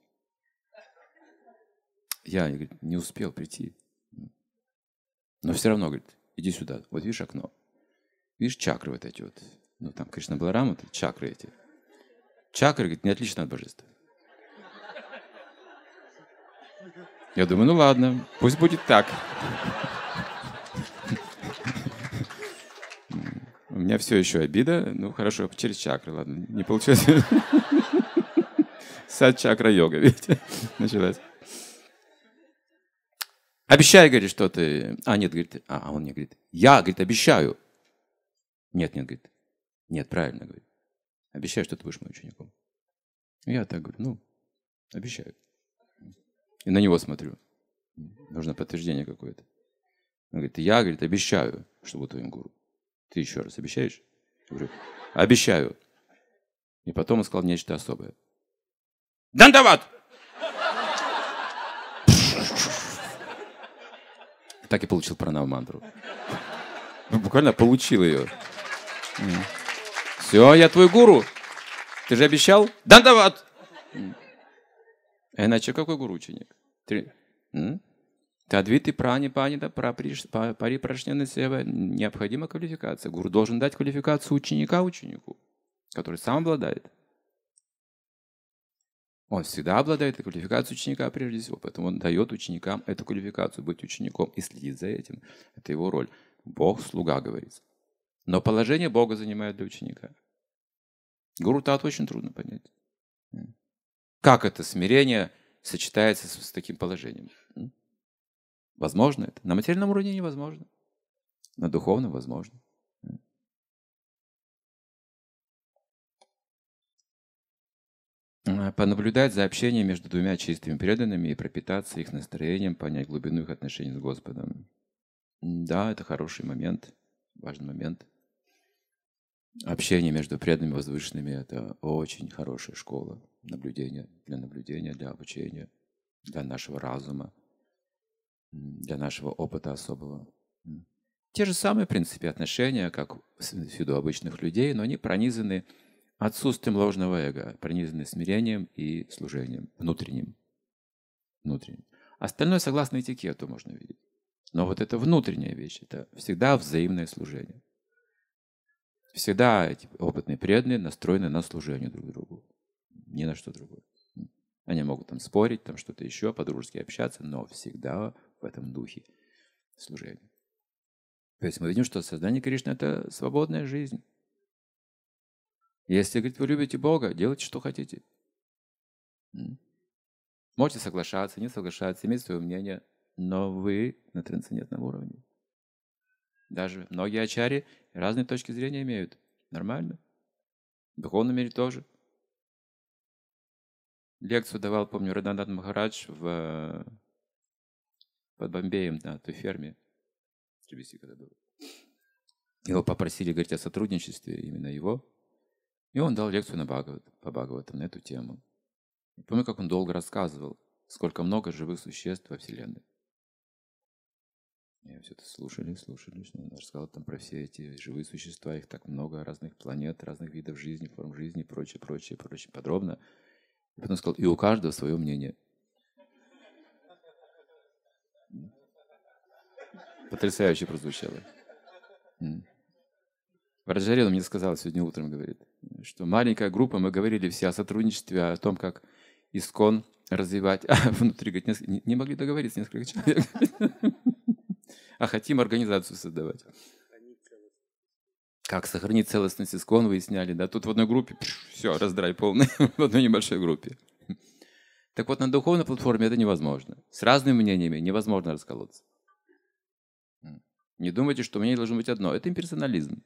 Я, говорит, не успел прийти. Но все равно, говорит, иди сюда. Вот видишь окно? Видишь чакры вот эти вот? Ну, там, конечно, Баларам, это чакры эти. Чакры, говорит, не отлично от божества. Я думаю, ну ладно, пусть будет так. У меня все еще обида. Ну, хорошо, через чакры, ладно. Не получилось. (laughs) Сад чакра йога, видите, (laughs) началась. Обещай, говорит, что ты... А, нет, говорит, а, а он мне говорит, я, говорит, обещаю. Нет, нет, говорит, нет, правильно, говорит. Обещаю, что ты будешь моим учеником. Я так говорю, ну, обещаю. И на него смотрю. Нужно подтверждение какое-то. Он говорит, я, говорит, обещаю, что буду твоим гуру. Ты еще раз обещаешь? Я говорю, обещаю. И потом он сказал нечто особое. Дандават! Так и получил пранамантру. Буквально получил ее. Все, я твой гуру. Ты же обещал? Дандават! А иначе какой гуру ученик? Три... М? Тадвиты прани панида парипрашняны сева. Необходима квалификация. Гуру должен дать квалификацию ученика ученику, который сам обладает. Он всегда обладает квалификацией ученика прежде всего, поэтому он дает ученикам эту квалификацию, быть учеником и следить за этим. Это его роль. Бог – слуга, говорится. Но положение Бога занимает для ученика. Гуру Тат очень трудно понять. Как это смирение сочетается с таким положением? Возможно это. На материальном уровне невозможно. На духовном возможно. А, понаблюдать за общением между двумя чистыми преданными и пропитаться их настроением, понять глубину их отношений с Господом. Да, это хороший момент, важный момент. Общение между преданными возвышенными – это очень хорошая школа наблюдения, для наблюдения, для обучения, для нашего разума для нашего опыта особого. Те же самые принципы отношения, как в виду обычных людей, но они пронизаны отсутствием ложного эго, пронизаны смирением и служением внутренним. внутренним. Остальное согласно этикету можно видеть. Но вот это внутренняя вещь, это всегда взаимное служение. Всегда эти опытные преданные настроены на служение друг другу, ни на что другое. Они могут там спорить, там что-то еще, по-дружески общаться, но всегда в этом духе служения. То есть мы видим, что создание Кришны – это свободная жизнь. Если, говорит, вы любите Бога, делайте, что хотите. Можете соглашаться, не соглашаться, иметь свое мнение, но вы на трансцендентном уровне. Даже многие ачари разные точки зрения имеют. Нормально. В духовном мире тоже. Лекцию давал, помню, Раданат Махарадж в э, под Бомбеем на той ферме, в когда был. Его попросили говорить о сотрудничестве, именно его. И он дал лекцию на Бхагават, по Бхагаватам на эту тему. И помню, как он долго рассказывал, сколько много живых существ во Вселенной. И все это слушали, слушали. Что он рассказал там про все эти живые существа, их так много, разных планет, разных видов жизни, форм жизни, прочее, прочее, прочее, подробно. И потом сказал, и у каждого свое мнение – Потрясающе прозвучало. Вражарин мне сказал сегодня утром, говорит, что маленькая группа, мы говорили все о сотрудничестве, о том, как искон развивать. (laughs) А внутри, говорит, не, не могли договориться несколько человек. А хотим организацию создавать. Как сохранить целостность искон, выясняли, да. Тут в одной группе, все, раздрай полный, (laughs) в одной небольшой группе. Так вот, на духовной платформе это невозможно. С разными мнениями невозможно расколоться. Не думайте, что мнение должно быть одно. Это имперсонализм.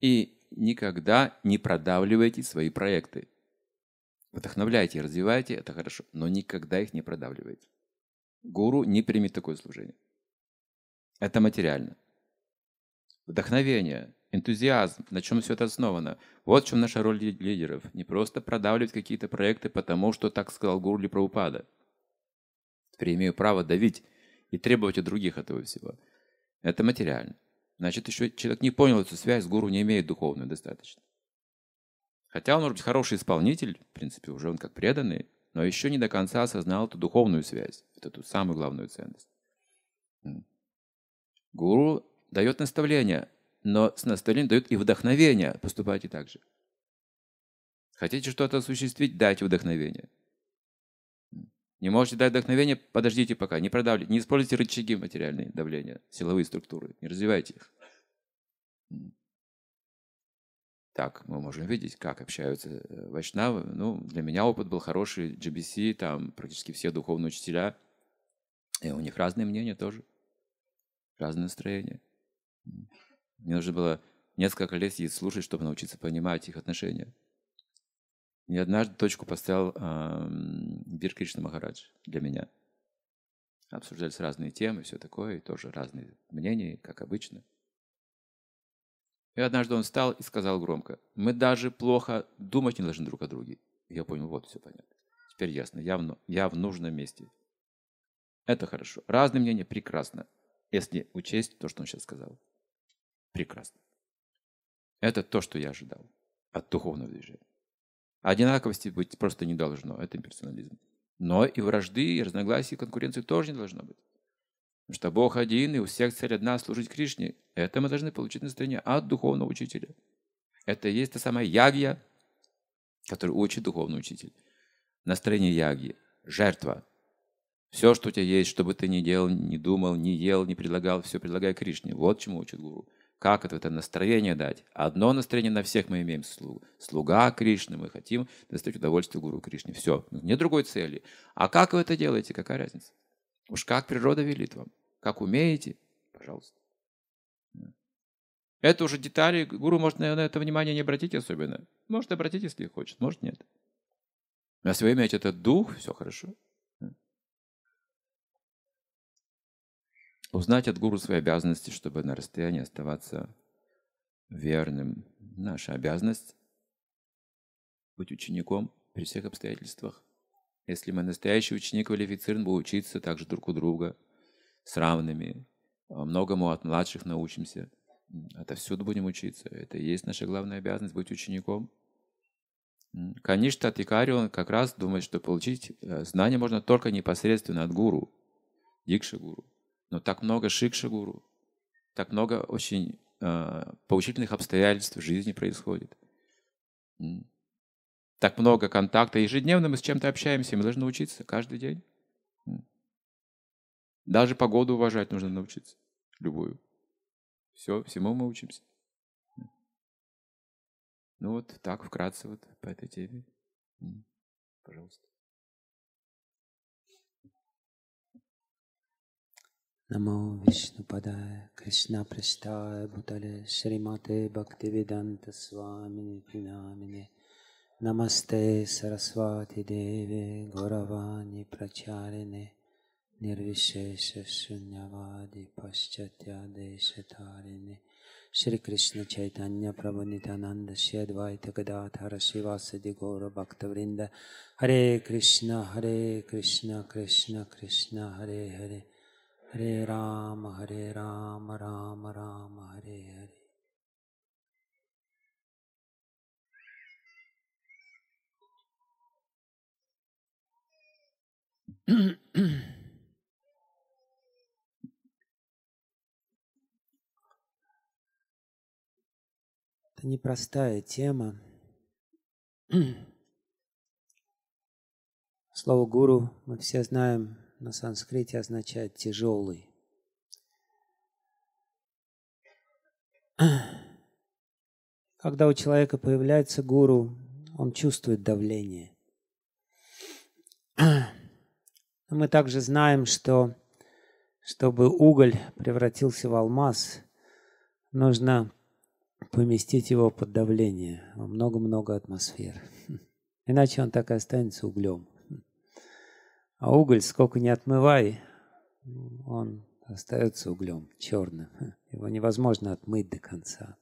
И никогда не продавливайте свои проекты. Вдохновляйте, развивайте, это хорошо, но никогда их не продавливайте. Гуру не примет такое служение. Это материально. Вдохновение, энтузиазм, на чем все это основано. Вот в чем наша роль лидеров. Не просто продавливать какие-то проекты, потому что так сказал Гуру или правопада. Теперь имею право давить и требовать от других этого всего. Это материально. Значит, еще человек не понял эту связь, гуру не имеет духовную достаточно. Хотя он, может быть, хороший исполнитель, в принципе, уже он как преданный, но еще не до конца осознал эту духовную связь, эту, эту самую главную ценность. Гуру дает наставление, но с наставлением дает и вдохновение. Поступайте так же. Хотите что-то осуществить? Дайте вдохновение. Не можете дать вдохновение, подождите пока, не продавливайте, не используйте рычаги материальные давления, силовые структуры, не развивайте их. Так, мы можем видеть, как общаются э, вайшнавы. Ну, для меня опыт был хороший, GBC, там практически все духовные учителя, и у них разные мнения тоже, разные настроения. Мне нужно было несколько лет слушать, чтобы научиться понимать их отношения. И однажды точку поставил э, Бир Кришна Махарадж для меня. Обсуждались разные темы, все такое, и тоже разные мнения, как обычно. И однажды он встал и сказал громко, мы даже плохо думать не должны друг о друге. И я понял, вот все понятно. Теперь ясно, я в, я в нужном месте. Это хорошо. Разные мнения прекрасно, если учесть то, что он сейчас сказал. Прекрасно. Это то, что я ожидал от духовного движения. Одинаковости быть просто не должно, это имперсонализм. Но и вражды, и разногласий, и конкуренции тоже не должно быть. Потому что Бог один, и у всех цель одна – служить Кришне. Это мы должны получить настроение от духовного учителя. Это и есть та самая ягья, которую учит духовный учитель. Настроение ягьи, жертва. Все, что у тебя есть, что бы ты ни делал, не думал, не ел, не предлагал, все предлагай Кришне. Вот чему учит гуру. Как это, это настроение дать? Одно настроение на всех мы имеем слугу. Слуга Кришны, мы хотим доставить удовольствие Гуру Кришне. Все, нет другой цели. А как вы это делаете, какая разница? Уж как природа велит вам. Как умеете, пожалуйста. Это уже детали, гуру может на это внимание не обратить особенно. Может обратить, если хочет, может нет. На свое имя этот дух, все хорошо. Узнать от гуру свои обязанности, чтобы на расстоянии оставаться верным. Наша обязанность – быть учеником при всех обстоятельствах. Если мы настоящий ученик квалифицирован, будем учиться также друг у друга, с равными. Многому от младших научимся. Отовсюду будем учиться. Это и есть наша главная обязанность – быть учеником. Конечно, Тикари, он как раз думает, что получить э, знания можно только непосредственно от гуру, дикша-гуру. Но так много шикша-гуру, так много очень э, поучительных обстоятельств в жизни происходит. Так много контакта. Ежедневно мы с чем-то общаемся, мы должны учиться каждый день. Даже погоду уважать нужно научиться. Любую. Все, всему мы учимся. Ну вот так вкратце вот по этой теме. Пожалуйста. नमो विष्णुपदाय कृष्णपृष्ठाय भूतले श्रीमते भक्तिवेदान्तस्वामिनिनामिने नमस्ते सरस्वातिदेवे गौरवाणि प्रचारिणे निर्विशेषशून्यवादि पाश्चात्यादेशतारिणे श्रीकृष्णचैतन्यप्रबुनितानन्द श्रीअद्वैतगदाधरशिवासदि गौरभक्तवृन्द हरे कृष्ण हरे कृष्ण कृष्ण कृष्ण हरे हरे Hare Ram, Hare Ram, Ram Ram, Hare Hare. (clears throat) Это непростая тема. (clears throat) Слово гуру мы все знаем на санскрите означает тяжелый. (clears throat) Когда у человека появляется гуру, он чувствует давление. (clears throat) Мы также знаем, что чтобы уголь превратился в алмаз, нужно поместить его под давление во много-много атмосфер. (laughs) Иначе он так и останется углем. А уголь сколько не отмывай, он остается углем черным. (laughs) Его невозможно отмыть до конца.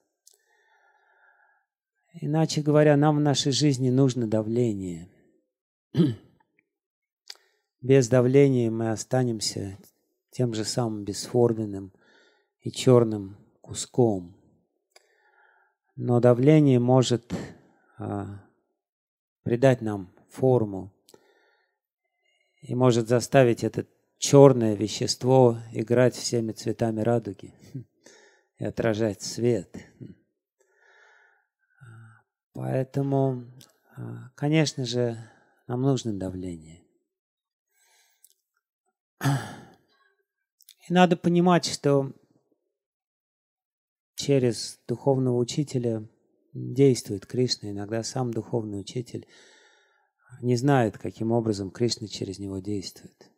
Иначе говоря, нам в нашей жизни нужно давление. (clears throat) Без давления мы останемся тем же самым бесформенным и черным куском. Но давление может а, придать нам форму, и может заставить это черное вещество играть всеми цветами радуги и отражать свет. Поэтому, а, конечно же, нам нужно давление. И надо понимать, что через духовного учителя действует Кришна, иногда сам духовный учитель – не знают, каким образом Кришна через него действует.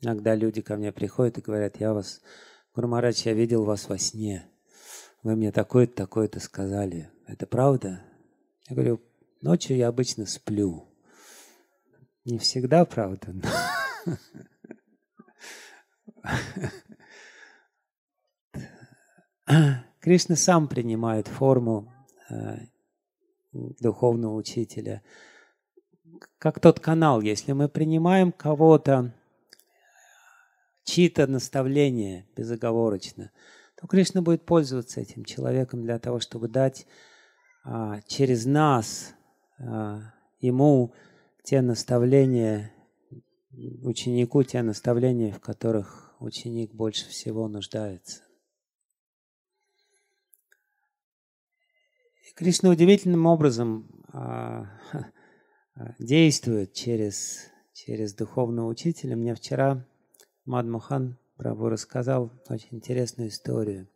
Иногда люди ко мне приходят и говорят, я вас, Гурмарач, я видел вас во сне. Вы мне такое-то, такое-то сказали. Это правда? Я говорю, ночью я обычно сплю. Не всегда правда, но... (laughs) Кришна сам принимает форму э, духовного учителя – как тот канал, если мы принимаем кого-то, чьи-то наставления безоговорочно, то Кришна будет пользоваться этим человеком для того, чтобы дать а, через нас а, ему те наставления, ученику те наставления, в которых ученик больше всего нуждается. И Кришна удивительным образом а, (laughs) Э, действует через, через духовного учителя. Мне вчера Мадмухан Прабу рассказал очень интересную историю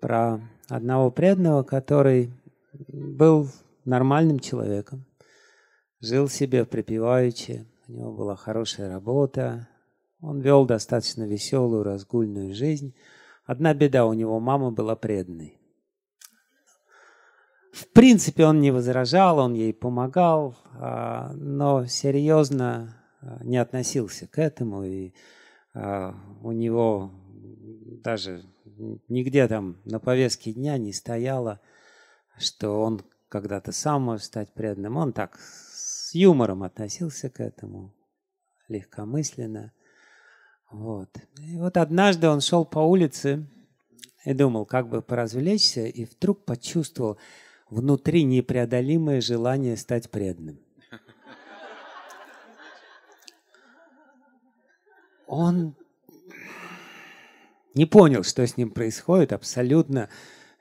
про одного преданного, который был нормальным человеком, жил себе припеваючи, у него была хорошая работа, он вел достаточно веселую, разгульную жизнь. Одна беда, у него мама была преданной. В принципе, он не возражал, он ей помогал, а, но серьезно а, не относился к этому. И а, у него даже нигде там на повестке дня не стояло, что он когда-то сам может стать преданным. Он так с юмором относился к этому, легкомысленно. Вот. И вот однажды он шел по улице и думал, как бы поразвлечься, и вдруг почувствовал, внутри непреодолимое желание стать преданным. Он не понял, что с ним происходит, абсолютно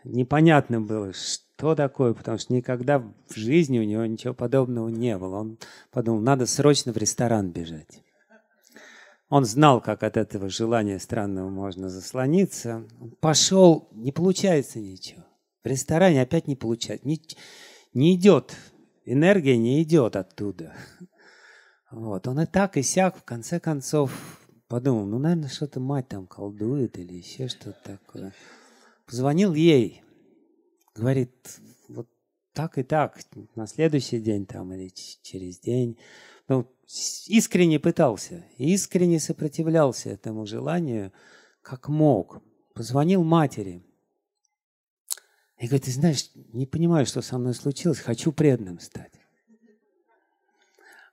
непонятно было, что такое, потому что никогда в жизни у него ничего подобного не было. Он подумал, надо срочно в ресторан бежать. Он знал, как от этого желания странного можно заслониться. пошел, не получается ничего. В ресторане опять не получать. Не, не идет. Энергия не идет оттуда. Вот. Он и так, и сяк, в конце концов, подумал, ну, наверное, что-то мать там колдует или еще что-то такое. Позвонил ей. Говорит, вот так и так, на следующий день там или через день. Ну, искренне пытался, искренне сопротивлялся этому желанию, как мог. Позвонил матери – и говорит, ты знаешь, не понимаю, что со мной случилось, хочу преданным стать.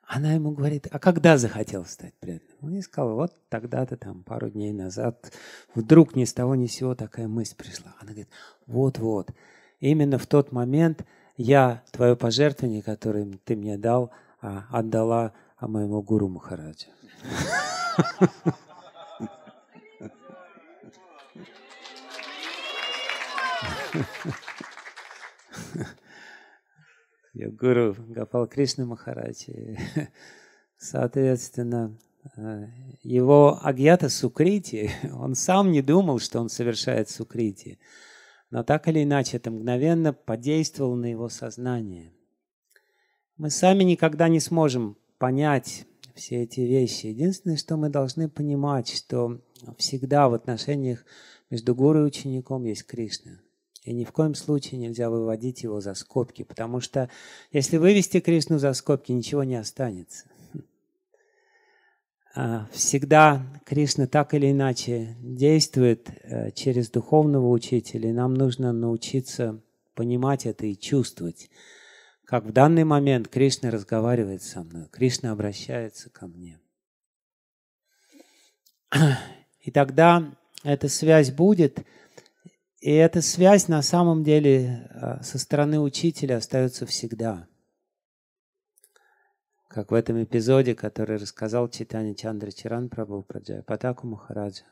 Она ему говорит, а когда захотел стать преданным? Он ей сказал, вот тогда-то там пару дней назад вдруг ни с того ни с сего такая мысль пришла. Она говорит, вот-вот, именно в тот момент я твое пожертвование, которое ты мне дал, а, отдала а, моему гуру Махараджа. (laughs) (laughs) Я гуру Гапал Кришна Махараджи. (laughs) Соответственно, э, его агьята сукрити, (laughs) он сам не думал, что он совершает сукрити, но так или иначе это мгновенно подействовало на его сознание. Мы сами никогда не сможем понять все эти вещи. Единственное, что мы должны понимать, что всегда в отношениях между гуру и учеником есть Кришна – и ни в коем случае нельзя выводить его за скобки, потому что если вывести Кришну за скобки, ничего не останется. А, всегда Кришна так или иначе действует э, через духовного учителя, и нам нужно научиться понимать это и чувствовать. Как в данный момент Кришна разговаривает со мной, Кришна обращается ко мне. И тогда эта связь будет – и эта связь на самом деле э, со стороны учителя остается всегда. Как в этом эпизоде, который рассказал Читани Чандра Чиран Прабху Праджая Патаку Махараджа.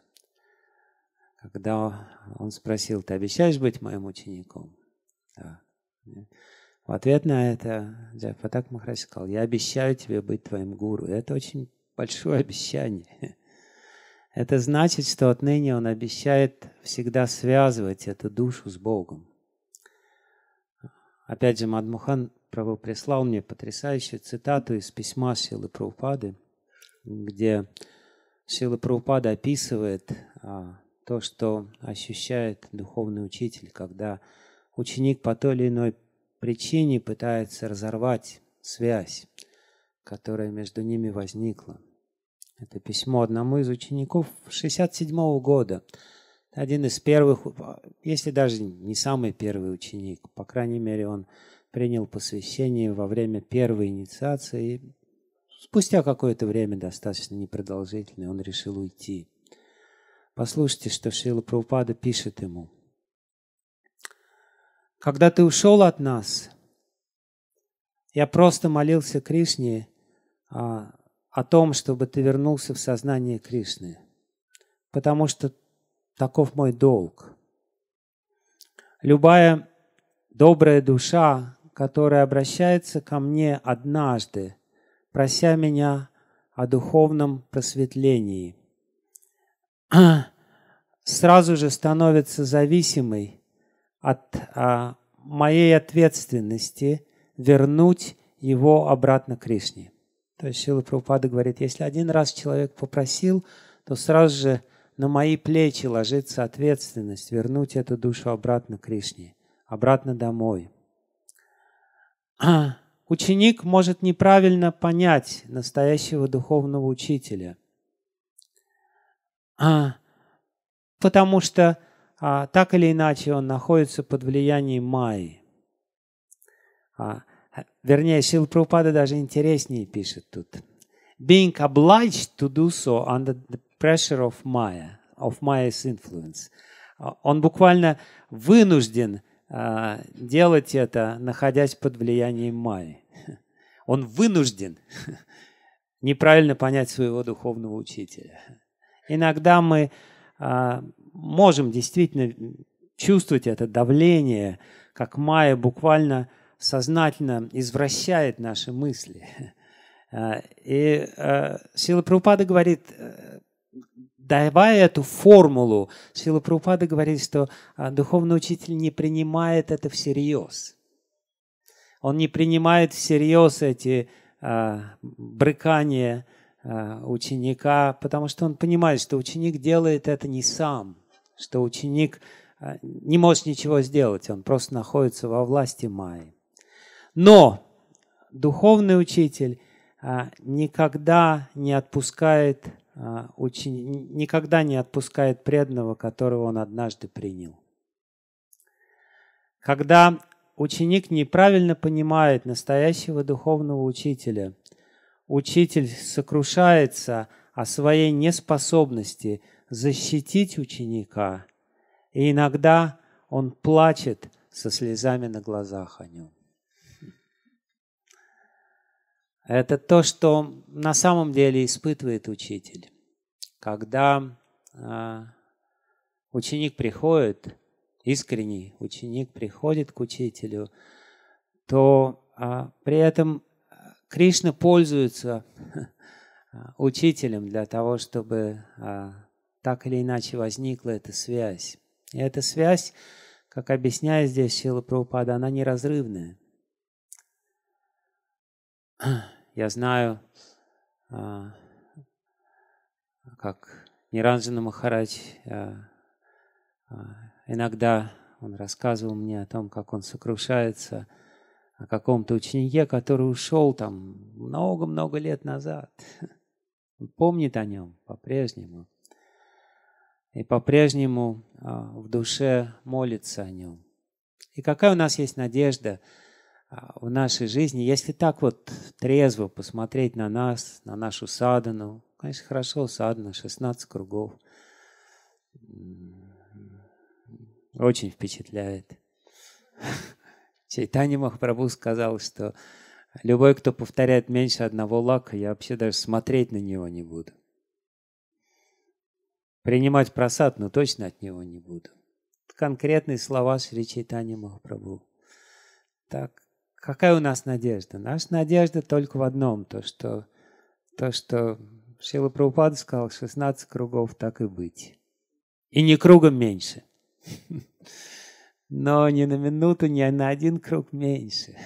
Когда он спросил, ты обещаешь быть моим учеником? Да. В ответ на это Джайпатак Махарадж сказал, я обещаю тебе быть твоим гуру. И это очень большое обещание. Это значит, что отныне он обещает всегда связывать эту душу с Богом. Опять же, Мадмухан Прабу прислал мне потрясающую цитату из письма Силы Прабхупады, где Сила Прабхупада описывает а, то, что ощущает духовный учитель, когда ученик по той или иной причине пытается разорвать связь, которая между ними возникла – это письмо одному из учеников 67 -го года. Один из первых, если даже не самый первый ученик, по крайней мере, он принял посвящение во время первой инициации. И спустя какое-то время, достаточно непродолжительное, он решил уйти. Послушайте, что Шрила Прабхупада пишет ему. «Когда ты ушел от нас, я просто молился Кришне а о том, чтобы ты вернулся в сознание Кришны, потому что таков мой долг. Любая добрая душа, которая обращается ко мне однажды, прося меня о духовном просветлении, (clears throat) сразу же становится зависимой от а, моей ответственности вернуть его обратно Кришне. То есть Шила Прабхупада говорит, если один раз человек попросил, то сразу же на мои плечи ложится ответственность вернуть эту душу обратно Кришне, обратно домой. (clears throat) Ученик может неправильно понять настоящего духовного учителя, (clears throat) потому что а, так или иначе он находится под влиянием Майи. А, вернее, Шил Прабхупада даже интереснее пишет тут. Being obliged to do so under the pressure of Maya, of Maya's influence. А, он буквально вынужден а, делать это, находясь под влиянием Майи. (laughs) Он вынужден (laughs) неправильно понять своего духовного учителя. Иногда мы а, можем действительно чувствовать это давление, как Майя буквально – сознательно извращает наши мысли. (laughs) А, и а, Сила Прабхупада говорит, э, давая эту формулу, Сила Прабхупада говорит, что а, духовный учитель не принимает это всерьез. Он не принимает всерьез эти брыкания ученика, потому что он понимает, что ученик делает это не сам, что ученик не может ничего сделать, он просто находится во власти Майи. Но духовный учитель а, никогда не отпускает а, ученик, никогда не отпускает преданного, которого он однажды принял. Когда ученик неправильно понимает настоящего духовного учителя, учитель сокрушается о своей неспособности защитить ученика, и иногда он плачет со слезами на глазах о нем. Это то, что на самом деле испытывает учитель. Когда э, ученик приходит, искренний ученик приходит к учителю, то э, при этом Кришна пользуется (laughs) а, учителем для того, чтобы э, так или иначе возникла эта связь. И эта связь, как объясняет здесь Сила Прабхупада, она неразрывная я знаю, а, как Ниранджана Махарадж а, а, иногда он рассказывал мне о том, как он сокрушается о каком-то ученике, который ушел там много-много лет назад. Он помнит о нем по-прежнему. И по-прежнему в душе молится о нем. И какая у нас есть надежда – а, в нашей жизни, если так вот трезво посмотреть на нас, на нашу садану, конечно, хорошо садана, 16 кругов, очень впечатляет. (laughs) Чайтани Махапрабху сказал, что любой, кто повторяет меньше одного лака, я вообще даже смотреть на него не буду. Принимать просад, но точно от него не буду. Конкретные слова Шри Чайтани Махапрабху. Так какая у нас надежда? Наша надежда только в одном, то что, то, что Шила Прабхупада сказал, 16 кругов так и быть. И не кругом меньше. Но ни на минуту, ни на один круг меньше.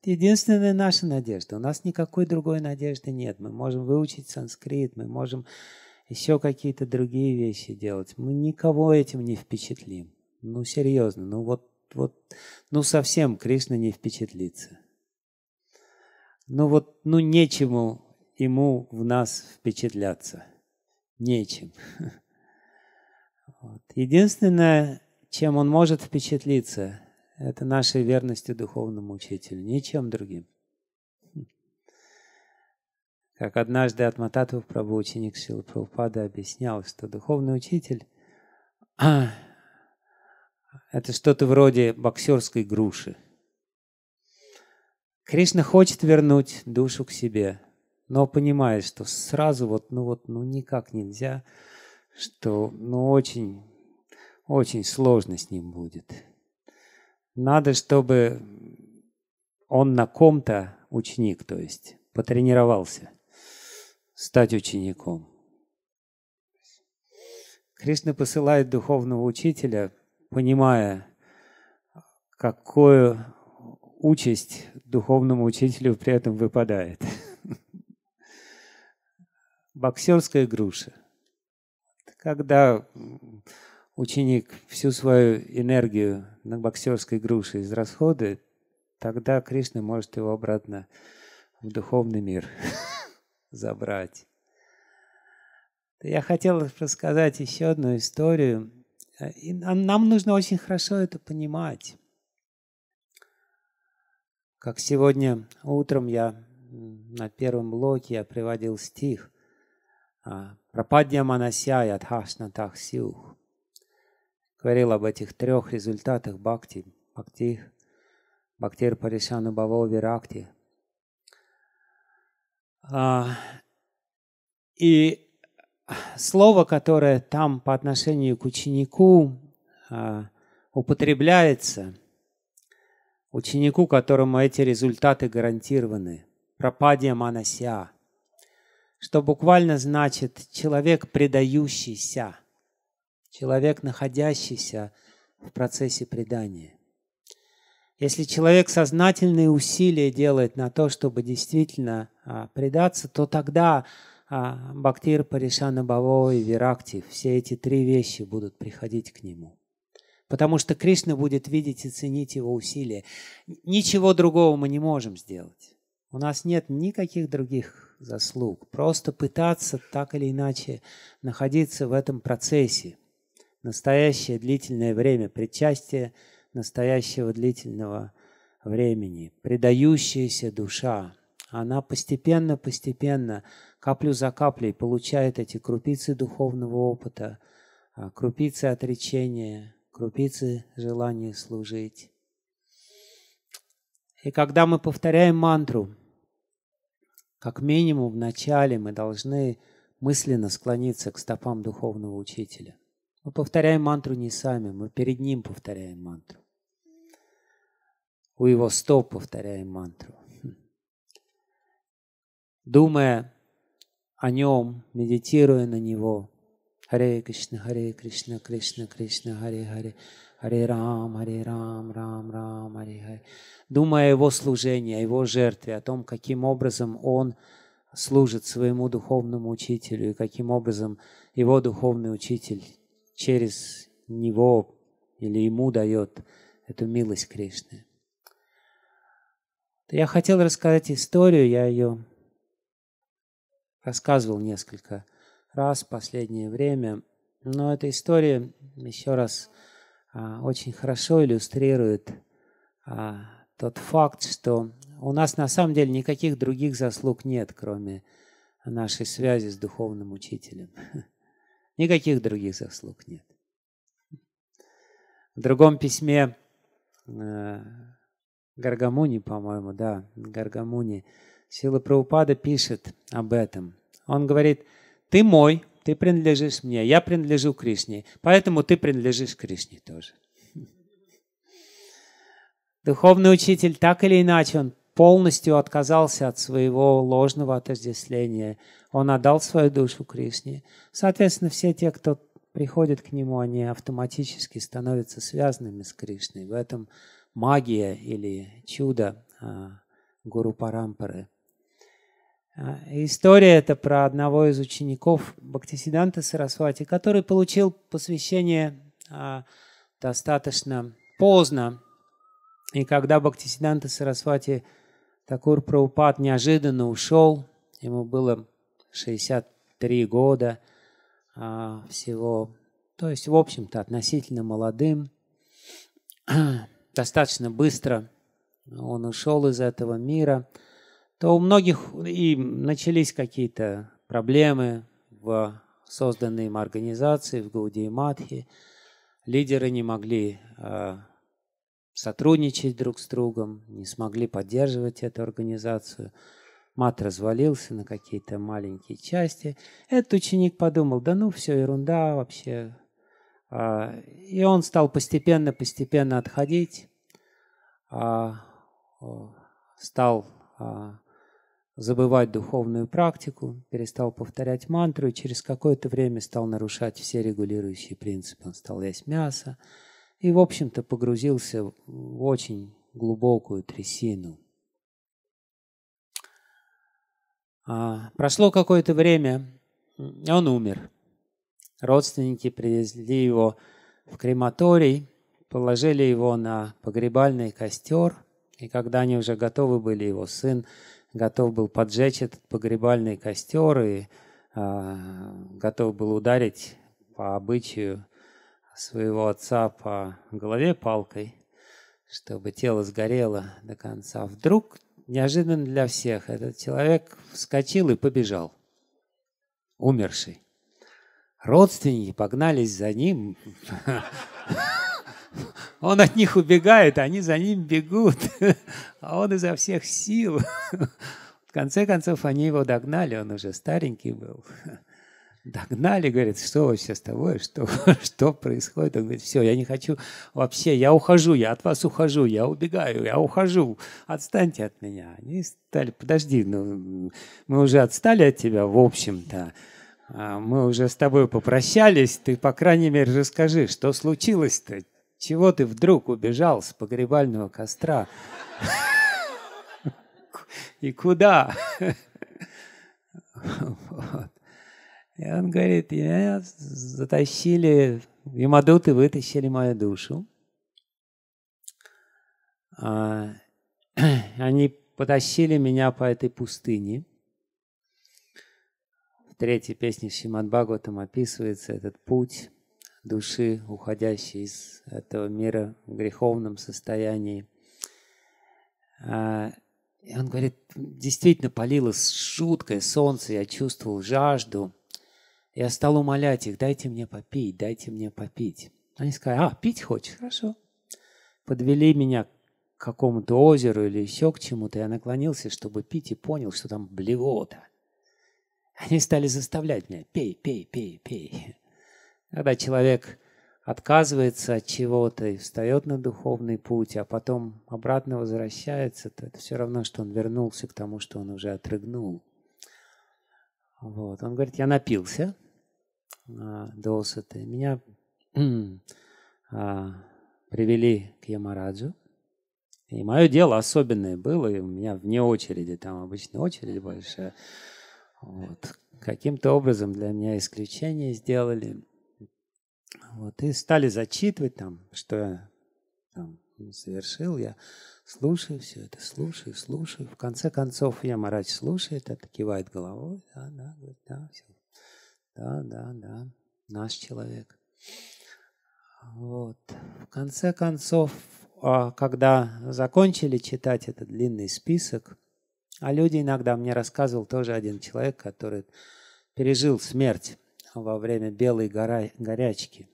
Это единственная наша надежда. У нас никакой другой надежды нет. Мы можем выучить санскрит, мы можем еще какие-то другие вещи делать. Мы никого этим не впечатлим. Ну, серьезно, ну вот вот, ну совсем Кришна не впечатлится. Ну вот, ну нечему ему в нас впечатляться. Нечем. (laughs) Вот. Единственное, чем он может впечатлиться, это нашей верностью духовному учителю, ничем другим. Как однажды от Матату Прабу, ученик Шилы Прабхупада, объяснял, что духовный учитель (clears throat) а, это что-то вроде боксерской груши. Кришна хочет вернуть душу к себе, но понимает, что сразу вот, ну вот, ну никак нельзя, что ну очень, очень сложно с ним будет. Надо, чтобы он на ком-то, ученик, то есть, потренировался стать учеником. Кришна посылает духовного учителя понимая, какую участь духовному учителю при этом выпадает. (laughs) Боксерская груша. Когда ученик всю свою энергию на боксерской груше израсходует, тогда Кришна может его обратно в духовный мир (laughs) забрать. Я хотел рассказать еще одну историю и нам, нужно очень хорошо это понимать. Как сегодня утром я на первом блоке я приводил стих а, «Пропадья манасяя тхашна тахсиух». Говорил об этих трех результатах бхакти, бхакти, бхактир паришану баво виракти. А, и слово, которое там по отношению к ученику а, употребляется, ученику, которому эти результаты гарантированы, пропадия манася, что буквально значит человек предающийся, человек, находящийся в процессе предания. Если человек сознательные усилия делает на то, чтобы действительно а, предаться, то тогда а Бхактир, Паришана Баво и Виракти, все эти три вещи будут приходить к нему. Потому что Кришна будет видеть и ценить его усилия. Ничего другого мы не можем сделать. У нас нет никаких других заслуг. Просто пытаться так или иначе находиться в этом процессе. Настоящее длительное время причастия, настоящего длительного времени. Предающаяся душа, она постепенно-постепенно постепенно каплю за каплей получает эти крупицы духовного опыта, а, крупицы отречения, крупицы желания служить. И когда мы повторяем мантру, как минимум в начале мы должны мысленно склониться к стопам духовного учителя. Мы повторяем мантру не сами, мы перед ним повторяем мантру. У его стоп повторяем мантру. Хм. Думая о нем, медитируя на него. Харе Кришна, Харе Кришна, Кришна Кришна, Харе Харе, Харе Рам, Харе Рам, Рам Рам, Харе Харе. Думая о его служении, о его жертве, о том, каким образом он служит своему духовному учителю и каким образом его духовный учитель через него или ему дает эту милость Кришны. Я хотел рассказать историю, я ее рассказывал несколько раз в последнее время. Но эта история еще раз а, очень хорошо иллюстрирует а, тот факт, что у нас на самом деле никаких других заслуг нет, кроме нашей связи с духовным учителем. (laughs) Никаких других заслуг нет. В другом письме э, Гаргамуни, по-моему, да, Гаргамуни, Сила Прабхупада пишет об этом. Он говорит, ты мой, ты принадлежишь мне, я принадлежу Кришне, поэтому ты принадлежишь Кришне тоже. Духовный учитель так или иначе, он полностью отказался от своего ложного отождествления. Он отдал свою душу Кришне. Соответственно, все те, кто приходит к нему, они автоматически становятся связанными с Кришной. В этом магия или чудо а, Гуру Парампары. А, история это про одного из учеников Бхактисиданта Сарасвати, который получил посвящение а, достаточно поздно. И когда Бхактисиданта Сарасвати Такур Праупад неожиданно ушел, ему было 63 года а, всего, то есть, в общем-то, относительно молодым, (clears throat) достаточно быстро он ушел из этого мира – то у многих и начались какие-то проблемы в созданной им организации, в Гаудии Матхи. Лидеры не могли а, сотрудничать друг с другом, не смогли поддерживать эту организацию. Мат развалился на какие-то маленькие части. Этот ученик подумал, да ну все, ерунда вообще. А, и он стал постепенно-постепенно отходить, а, стал забывать духовную практику, перестал повторять мантру и через какое-то время стал нарушать все регулирующие принципы. Он стал есть мясо и, в общем-то, погрузился в очень глубокую трясину. А, прошло какое-то время, он умер. Родственники привезли его в крематорий, положили его на погребальный костер, и когда они уже готовы были, его сын готов был поджечь этот погребальный костер и э, готов был ударить по обычаю своего отца по голове палкой, чтобы тело сгорело до конца. Вдруг, неожиданно для всех, этот человек вскочил и побежал, умерший. Родственники погнались за ним. (laughs) Он от них убегает, а они за ним бегут, (laughs) а он изо всех сил. В конце концов, они его догнали, он уже старенький был. (laughs) Догнали, говорит, что вообще с тобой, что, (laughs) что происходит? Он говорит, все, я не хочу вообще, я ухожу, я от вас ухожу, я убегаю, я ухожу, отстаньте от меня. Они стали, подожди, ну, мы уже отстали от тебя, в общем-то а мы уже с тобой попрощались, ты, по крайней мере, расскажи, что случилось-то? Чего ты вдруг убежал с погребального костра? (laughs) И куда? И он говорит, меня затащили, ямадуты вытащили мою душу. А, (clears throat) они потащили меня по этой пустыне. В третьей песне Шимад там описывается этот путь души, уходящей из этого мира в греховном состоянии. А, и он говорит, действительно палилось жуткое солнце, я чувствовал жажду. Я стал умолять их, дайте мне попить, дайте мне попить. Они сказали, а, пить хочешь? Хорошо. Подвели меня к какому-то озеру или еще к чему-то. Я наклонился, чтобы пить, и понял, что там блевота. Они стали заставлять меня, пей, пей, пей, пей. Когда человек отказывается от чего-то и встает на духовный путь, а потом обратно возвращается, то это все равно, что он вернулся к тому, что он уже отрыгнул. Вот. Он говорит, я напился а, досыта. Меня (clears throat) а, привели к Ямараджу. И мое дело особенное было, и у меня вне очереди, там обычно очередь большая. Вот. Каким-то образом для меня исключение сделали. Вот, и стали зачитывать там, что я там, совершил. Я слушаю все это, слушаю, слушаю. В конце концов я Ямарач слушает, это кивает головой. Да, да, говорит, да, все. Да, да, да, наш человек. Вот. В конце концов, а, когда закончили читать этот длинный список, а люди иногда мне рассказывал тоже один человек, который пережил смерть во время белой гора... горячки.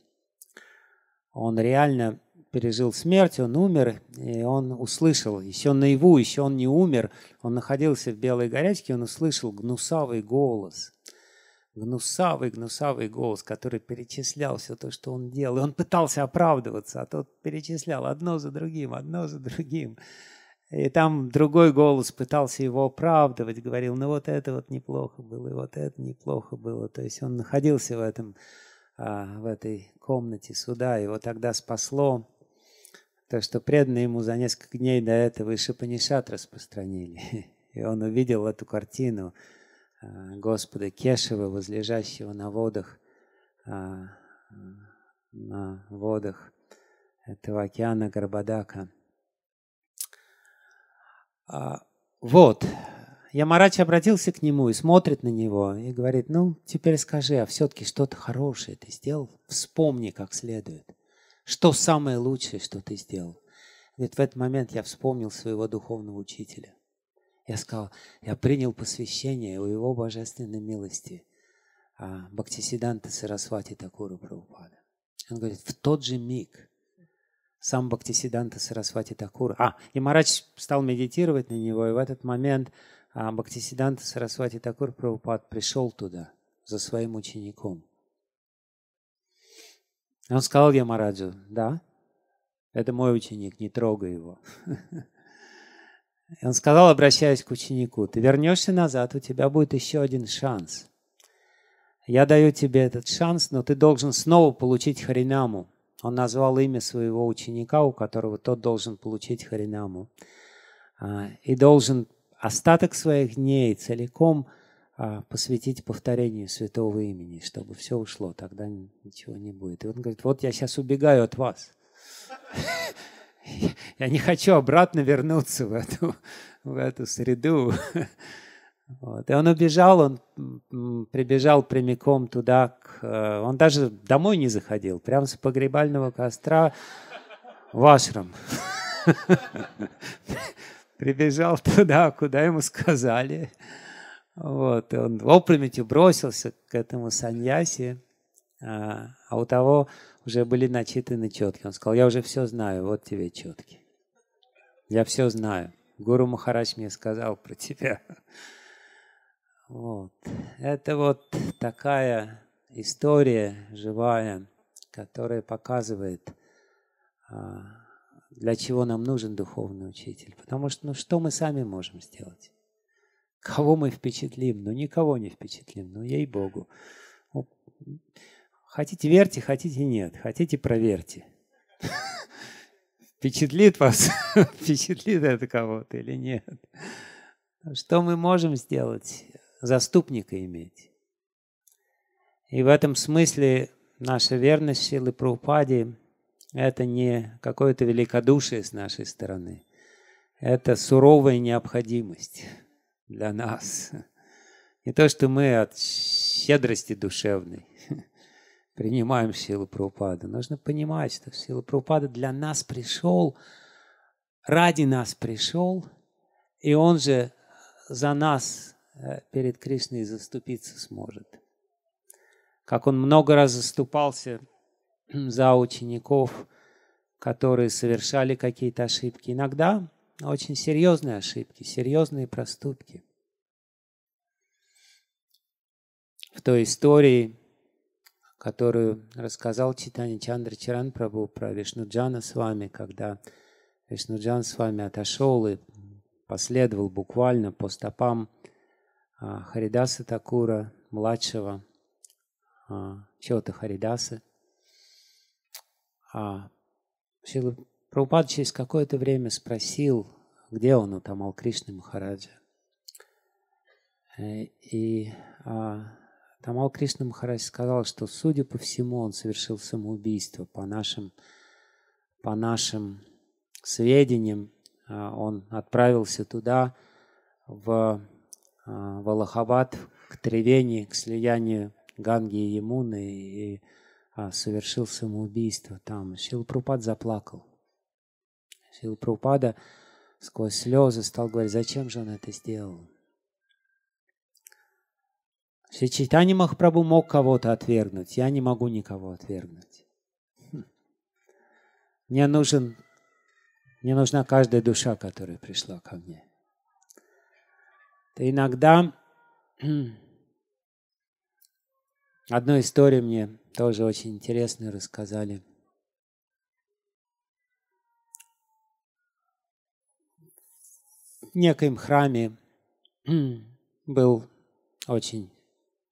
Он реально пережил смерть, он умер, и он услышал, еще наяву, еще он не умер, он находился в белой горячке, он услышал гнусавый голос, гнусавый, гнусавый голос, который перечислял все то, что он делал, и он пытался оправдываться, а тот перечислял одно за другим, одно за другим. И там другой голос пытался его оправдывать, говорил, ну вот это вот неплохо было, и вот это неплохо было. То есть он находился в, этом, а, в этой комнате суда, его тогда спасло то, что преданные ему за несколько дней до этого и Шапанишат распространили. (laughs) И он увидел эту картину а, Господа Кешева, возлежащего на водах, а, на водах этого океана Горбадака. А, вот. Ямарач обратился к нему и смотрит на него и говорит, ну, теперь скажи, а все-таки что-то хорошее ты сделал? Вспомни как следует. Что самое лучшее, что ты сделал? Говорит, в этот момент я вспомнил своего духовного учителя. Я сказал, я принял посвящение у его божественной милости а Бхактисиданта Сарасвати Такура Прабхупада. Он говорит, в тот же миг сам Бхактисиданта Сарасвати Такур. А, и Марадж стал медитировать на него, и в этот момент а, Бхактисиданта Сарасвати Такур Прабхупад пришел туда за своим учеником. Он сказал Ямараджу, да, это мой ученик, не трогай его. (laughs) Он сказал, обращаясь к ученику, ты вернешься назад, у тебя будет еще один шанс. Я даю тебе этот шанс, но ты должен снова получить харинаму, он назвал имя своего ученика, у которого тот должен получить харинаму. А, и должен остаток своих дней целиком а, посвятить повторению святого имени, чтобы все ушло, тогда ничего не будет. И он говорит, вот я сейчас убегаю от вас. (laughs) Я не хочу обратно вернуться в эту, в эту среду. (laughs) Вот. И он убежал, он прибежал прямиком туда, к, э, он даже домой не заходил, прямо с погребального костра в ашрам. (laughs) Прибежал туда, куда ему сказали. Вот, и он опрометью бросился к этому Саньясе, а, а у того уже были начитаны четки. Он сказал, я уже все знаю, вот тебе четки. Я все знаю. Гуру Махарадж мне сказал про тебя. Вот. Это вот такая история живая, которая показывает, а, для чего нам нужен духовный учитель. Потому что, ну что мы сами можем сделать? Кого мы впечатлим? Ну никого не впечатлим, ну ей-богу. Ну, хотите верьте, хотите нет, хотите проверьте. Впечатлит вас, (laughs) впечатлит это кого-то или нет. Что мы можем сделать? заступника иметь. И в этом смысле наша верность силы Прабхупаде – это не какое-то великодушие с нашей стороны. Это суровая необходимость для нас. Не то, что мы от щедрости душевной (laughs) принимаем силу Прабхупада. Нужно понимать, что сила Прабхупада для нас пришел, ради нас пришел, и он же за нас Э, перед Кришной заступиться сможет. Как он много раз заступался (clears throat) за учеников, которые совершали какие-то ошибки. Иногда очень серьезные ошибки, серьезные проступки. В той истории, которую рассказал Читани Чандра Чаран Прабу про Вишнуджана с вами, когда Вишнуджан с вами отошел и последовал буквально по стопам а, Харидаса Такура, младшего, Чота Харидаса. А, Шила Прабхупада через какое-то время спросил, где он тамал Кришны Махараджа. Э, и а, Тамал Кришна Махарадж сказал, что, судя по всему, он совершил самоубийство. По нашим, по нашим сведениям, а, он отправился туда в Э, в Аллахабад, к Тревени, к слиянию Ганги и Емуны и а, совершил самоубийство там. Шилпрупад заплакал. Шилпрупада сквозь слезы стал говорить, зачем же он это сделал? читания Махапрабху мог кого-то отвергнуть. Я не могу никого отвергнуть. Хм. Мне, нужен, мне нужна каждая душа, которая пришла ко мне. Ты иногда... (clears throat) Одну историю мне тоже очень интересную рассказали. В некоем храме (clears throat) был очень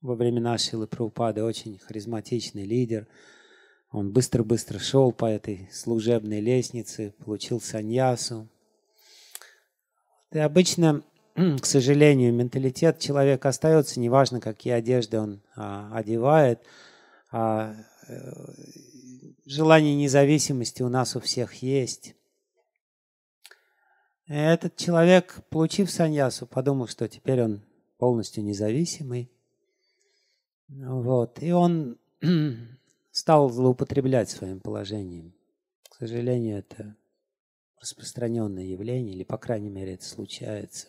во времена Шилы Прабхупады очень харизматичный лидер. Он быстро-быстро шел по этой служебной лестнице, получил саньясу. И обычно к сожалению, менталитет человека остается, неважно, какие одежды он а, одевает. А, э, желание независимости у нас у всех есть. Этот человек, получив саньясу, подумал, что теперь он полностью независимый. Вот. И он (clears throat) стал злоупотреблять своим положением. К сожалению, это распространенное явление, или, по крайней мере, это случается.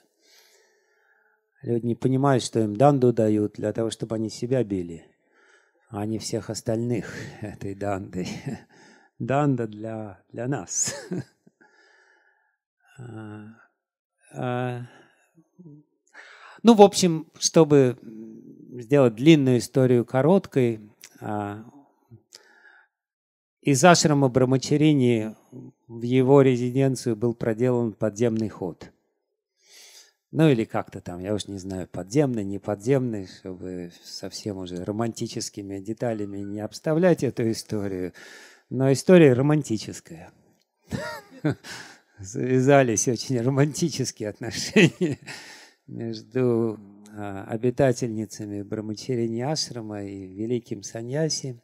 Люди не понимают, что им данду дают для того, чтобы они себя били, а не всех остальных (laughs) этой дандой. (laughs) Данда для, для нас. (laughs) А, а. Ну, в общем, чтобы сделать длинную историю короткой, а, из ашрама Брамачарини в его резиденцию был проделан подземный ход. Ну или как-то там, я уж не знаю, подземный, не подземный, чтобы совсем уже романтическими деталями не обставлять эту историю. Но история романтическая. Завязались очень романтические отношения между а, обитательницами Брамачерини Ашрама и великим Саньяси.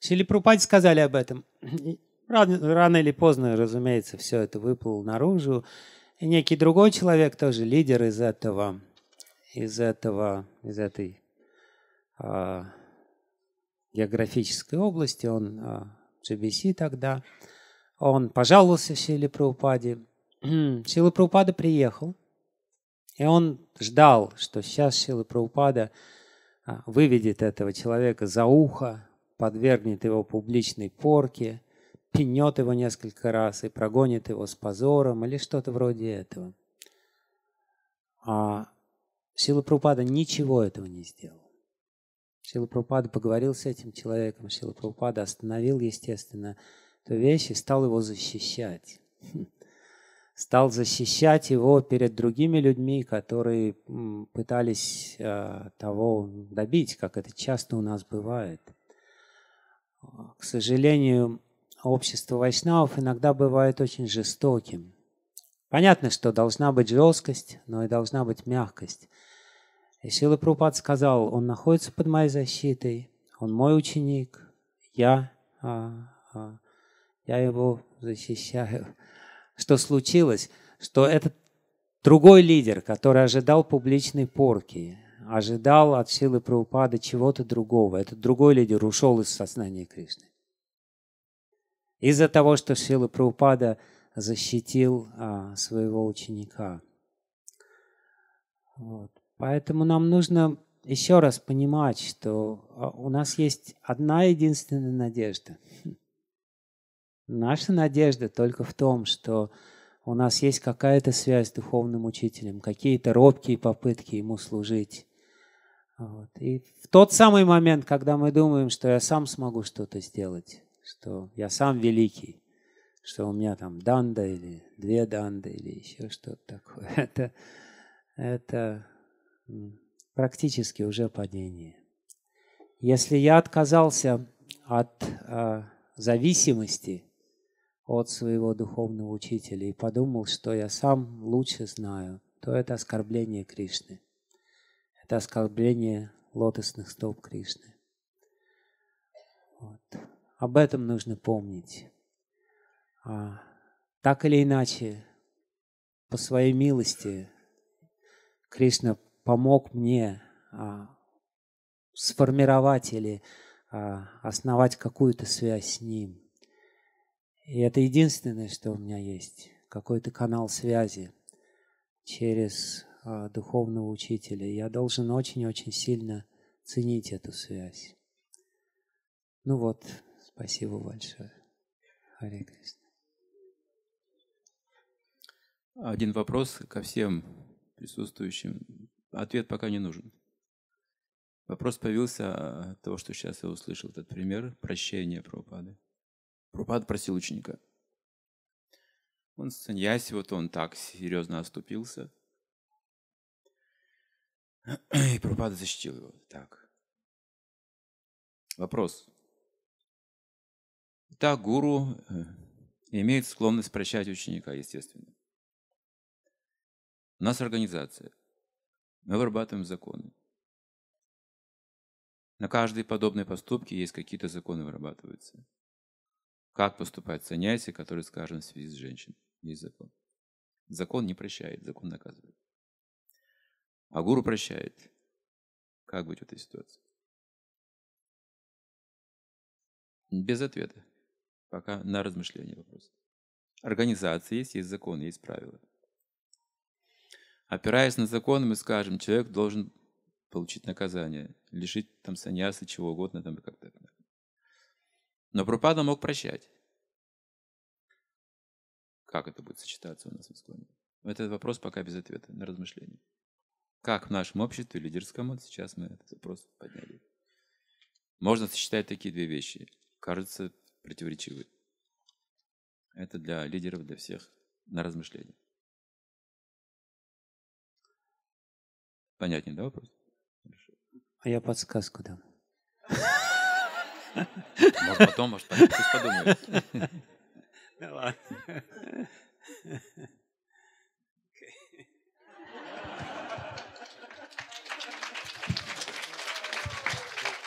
Шилипрупади сказали об этом. Рано, рано или поздно, разумеется, все это выплыло наружу. И некий другой человек тоже лидер из этого, из этого, из этой э, географической области, он э, а, GBC тогда, он пожаловался Силе Праупаде. Сила Праупада приехал, и он ждал, что сейчас Сила Праупада а, выведет этого человека за ухо, подвергнет его публичной порке – пинет его несколько раз и прогонит его с позором или что-то вроде этого. А Сила Прупада ничего этого не сделал. Сила Прупада поговорил с этим человеком, Сила Прупада остановил, естественно, эту вещь и стал его защищать. (laughs) Стал защищать его перед другими людьми, которые пытались э, того добить, как это часто у нас бывает. К сожалению, общество вайшнавов иногда бывает очень жестоким. Понятно, что должна быть жесткость, но и должна быть мягкость. И Сила Прупад сказал, он находится под моей защитой, он мой ученик, я, а, а, я его защищаю. (laughs) Что случилось? Что этот другой лидер, который ожидал публичной порки, ожидал от силы Прупада чего-то другого. Этот другой лидер ушел из сознания Кришны из-за того, что Шила Прабхупада защитил а, своего ученика. Вот. Поэтому нам нужно еще раз понимать, что а, у нас есть одна единственная надежда. Наша надежда только в том, что у нас есть какая-то связь с духовным учителем, какие-то робкие попытки ему служить. Вот. И в тот самый момент, когда мы думаем, что я сам смогу что-то сделать, что я сам великий, что у меня там данда или две данды или еще что-то такое. (laughs) Это, это практически уже падение. Если я отказался от э, зависимости от своего духовного учителя и подумал, что я сам лучше знаю, то это оскорбление Кришны. Это оскорбление лотосных стоп Кришны. Вот. Об этом нужно помнить. А, так или иначе, по своей милости, Кришна помог мне а, сформировать или а, основать какую-то связь с Ним. И это единственное, что у меня есть, какой-то канал связи через духовного учителя. Я должен очень-очень сильно ценить эту связь. Ну вот, Спасибо большое. Харе Кришна. Один вопрос ко всем присутствующим. Ответ пока не нужен. Вопрос появился от того, что сейчас я услышал этот пример прощения Пропады. Пропад просил ученика. Он саньяси, вот он так серьезно оступился. И Пропада защитил его. Так. Вопрос. Всегда гуру э, имеет склонность прощать ученика, естественно. У нас организация. Мы вырабатываем законы. На каждой подобной поступке есть какие-то законы вырабатываются. Как поступать саньяси, который, скажем, в связи с женщиной? Есть закон. Закон не прощает, закон наказывает. А гуру прощает. Как быть в этой ситуации? Без ответа. Пока на размышление вопрос. Организация есть, есть законы, есть правила. Опираясь на закон, мы скажем, человек должен получить наказание, лишить там саньяса, чего угодно, там как-то. Но Пропада мог прощать. Как это будет сочетаться у нас в Исконе? Этот вопрос пока без ответа, на размышление. Как в нашем обществе лидерском, вот сейчас мы этот вопрос подняли. Можно сочетать такие две вещи. Кажется, противоречивый. Это для лидеров, для всех на размышление. Понятнее, да, вопрос? А я подсказку дам. Может, потом, может, пусть Ну (laughs) ладно.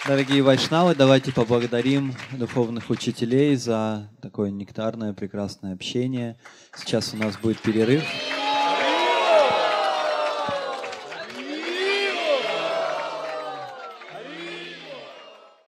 Дорогие вайшнавы, давайте поблагодарим духовных учителей за такое нектарное, прекрасное общение. Сейчас у нас будет перерыв.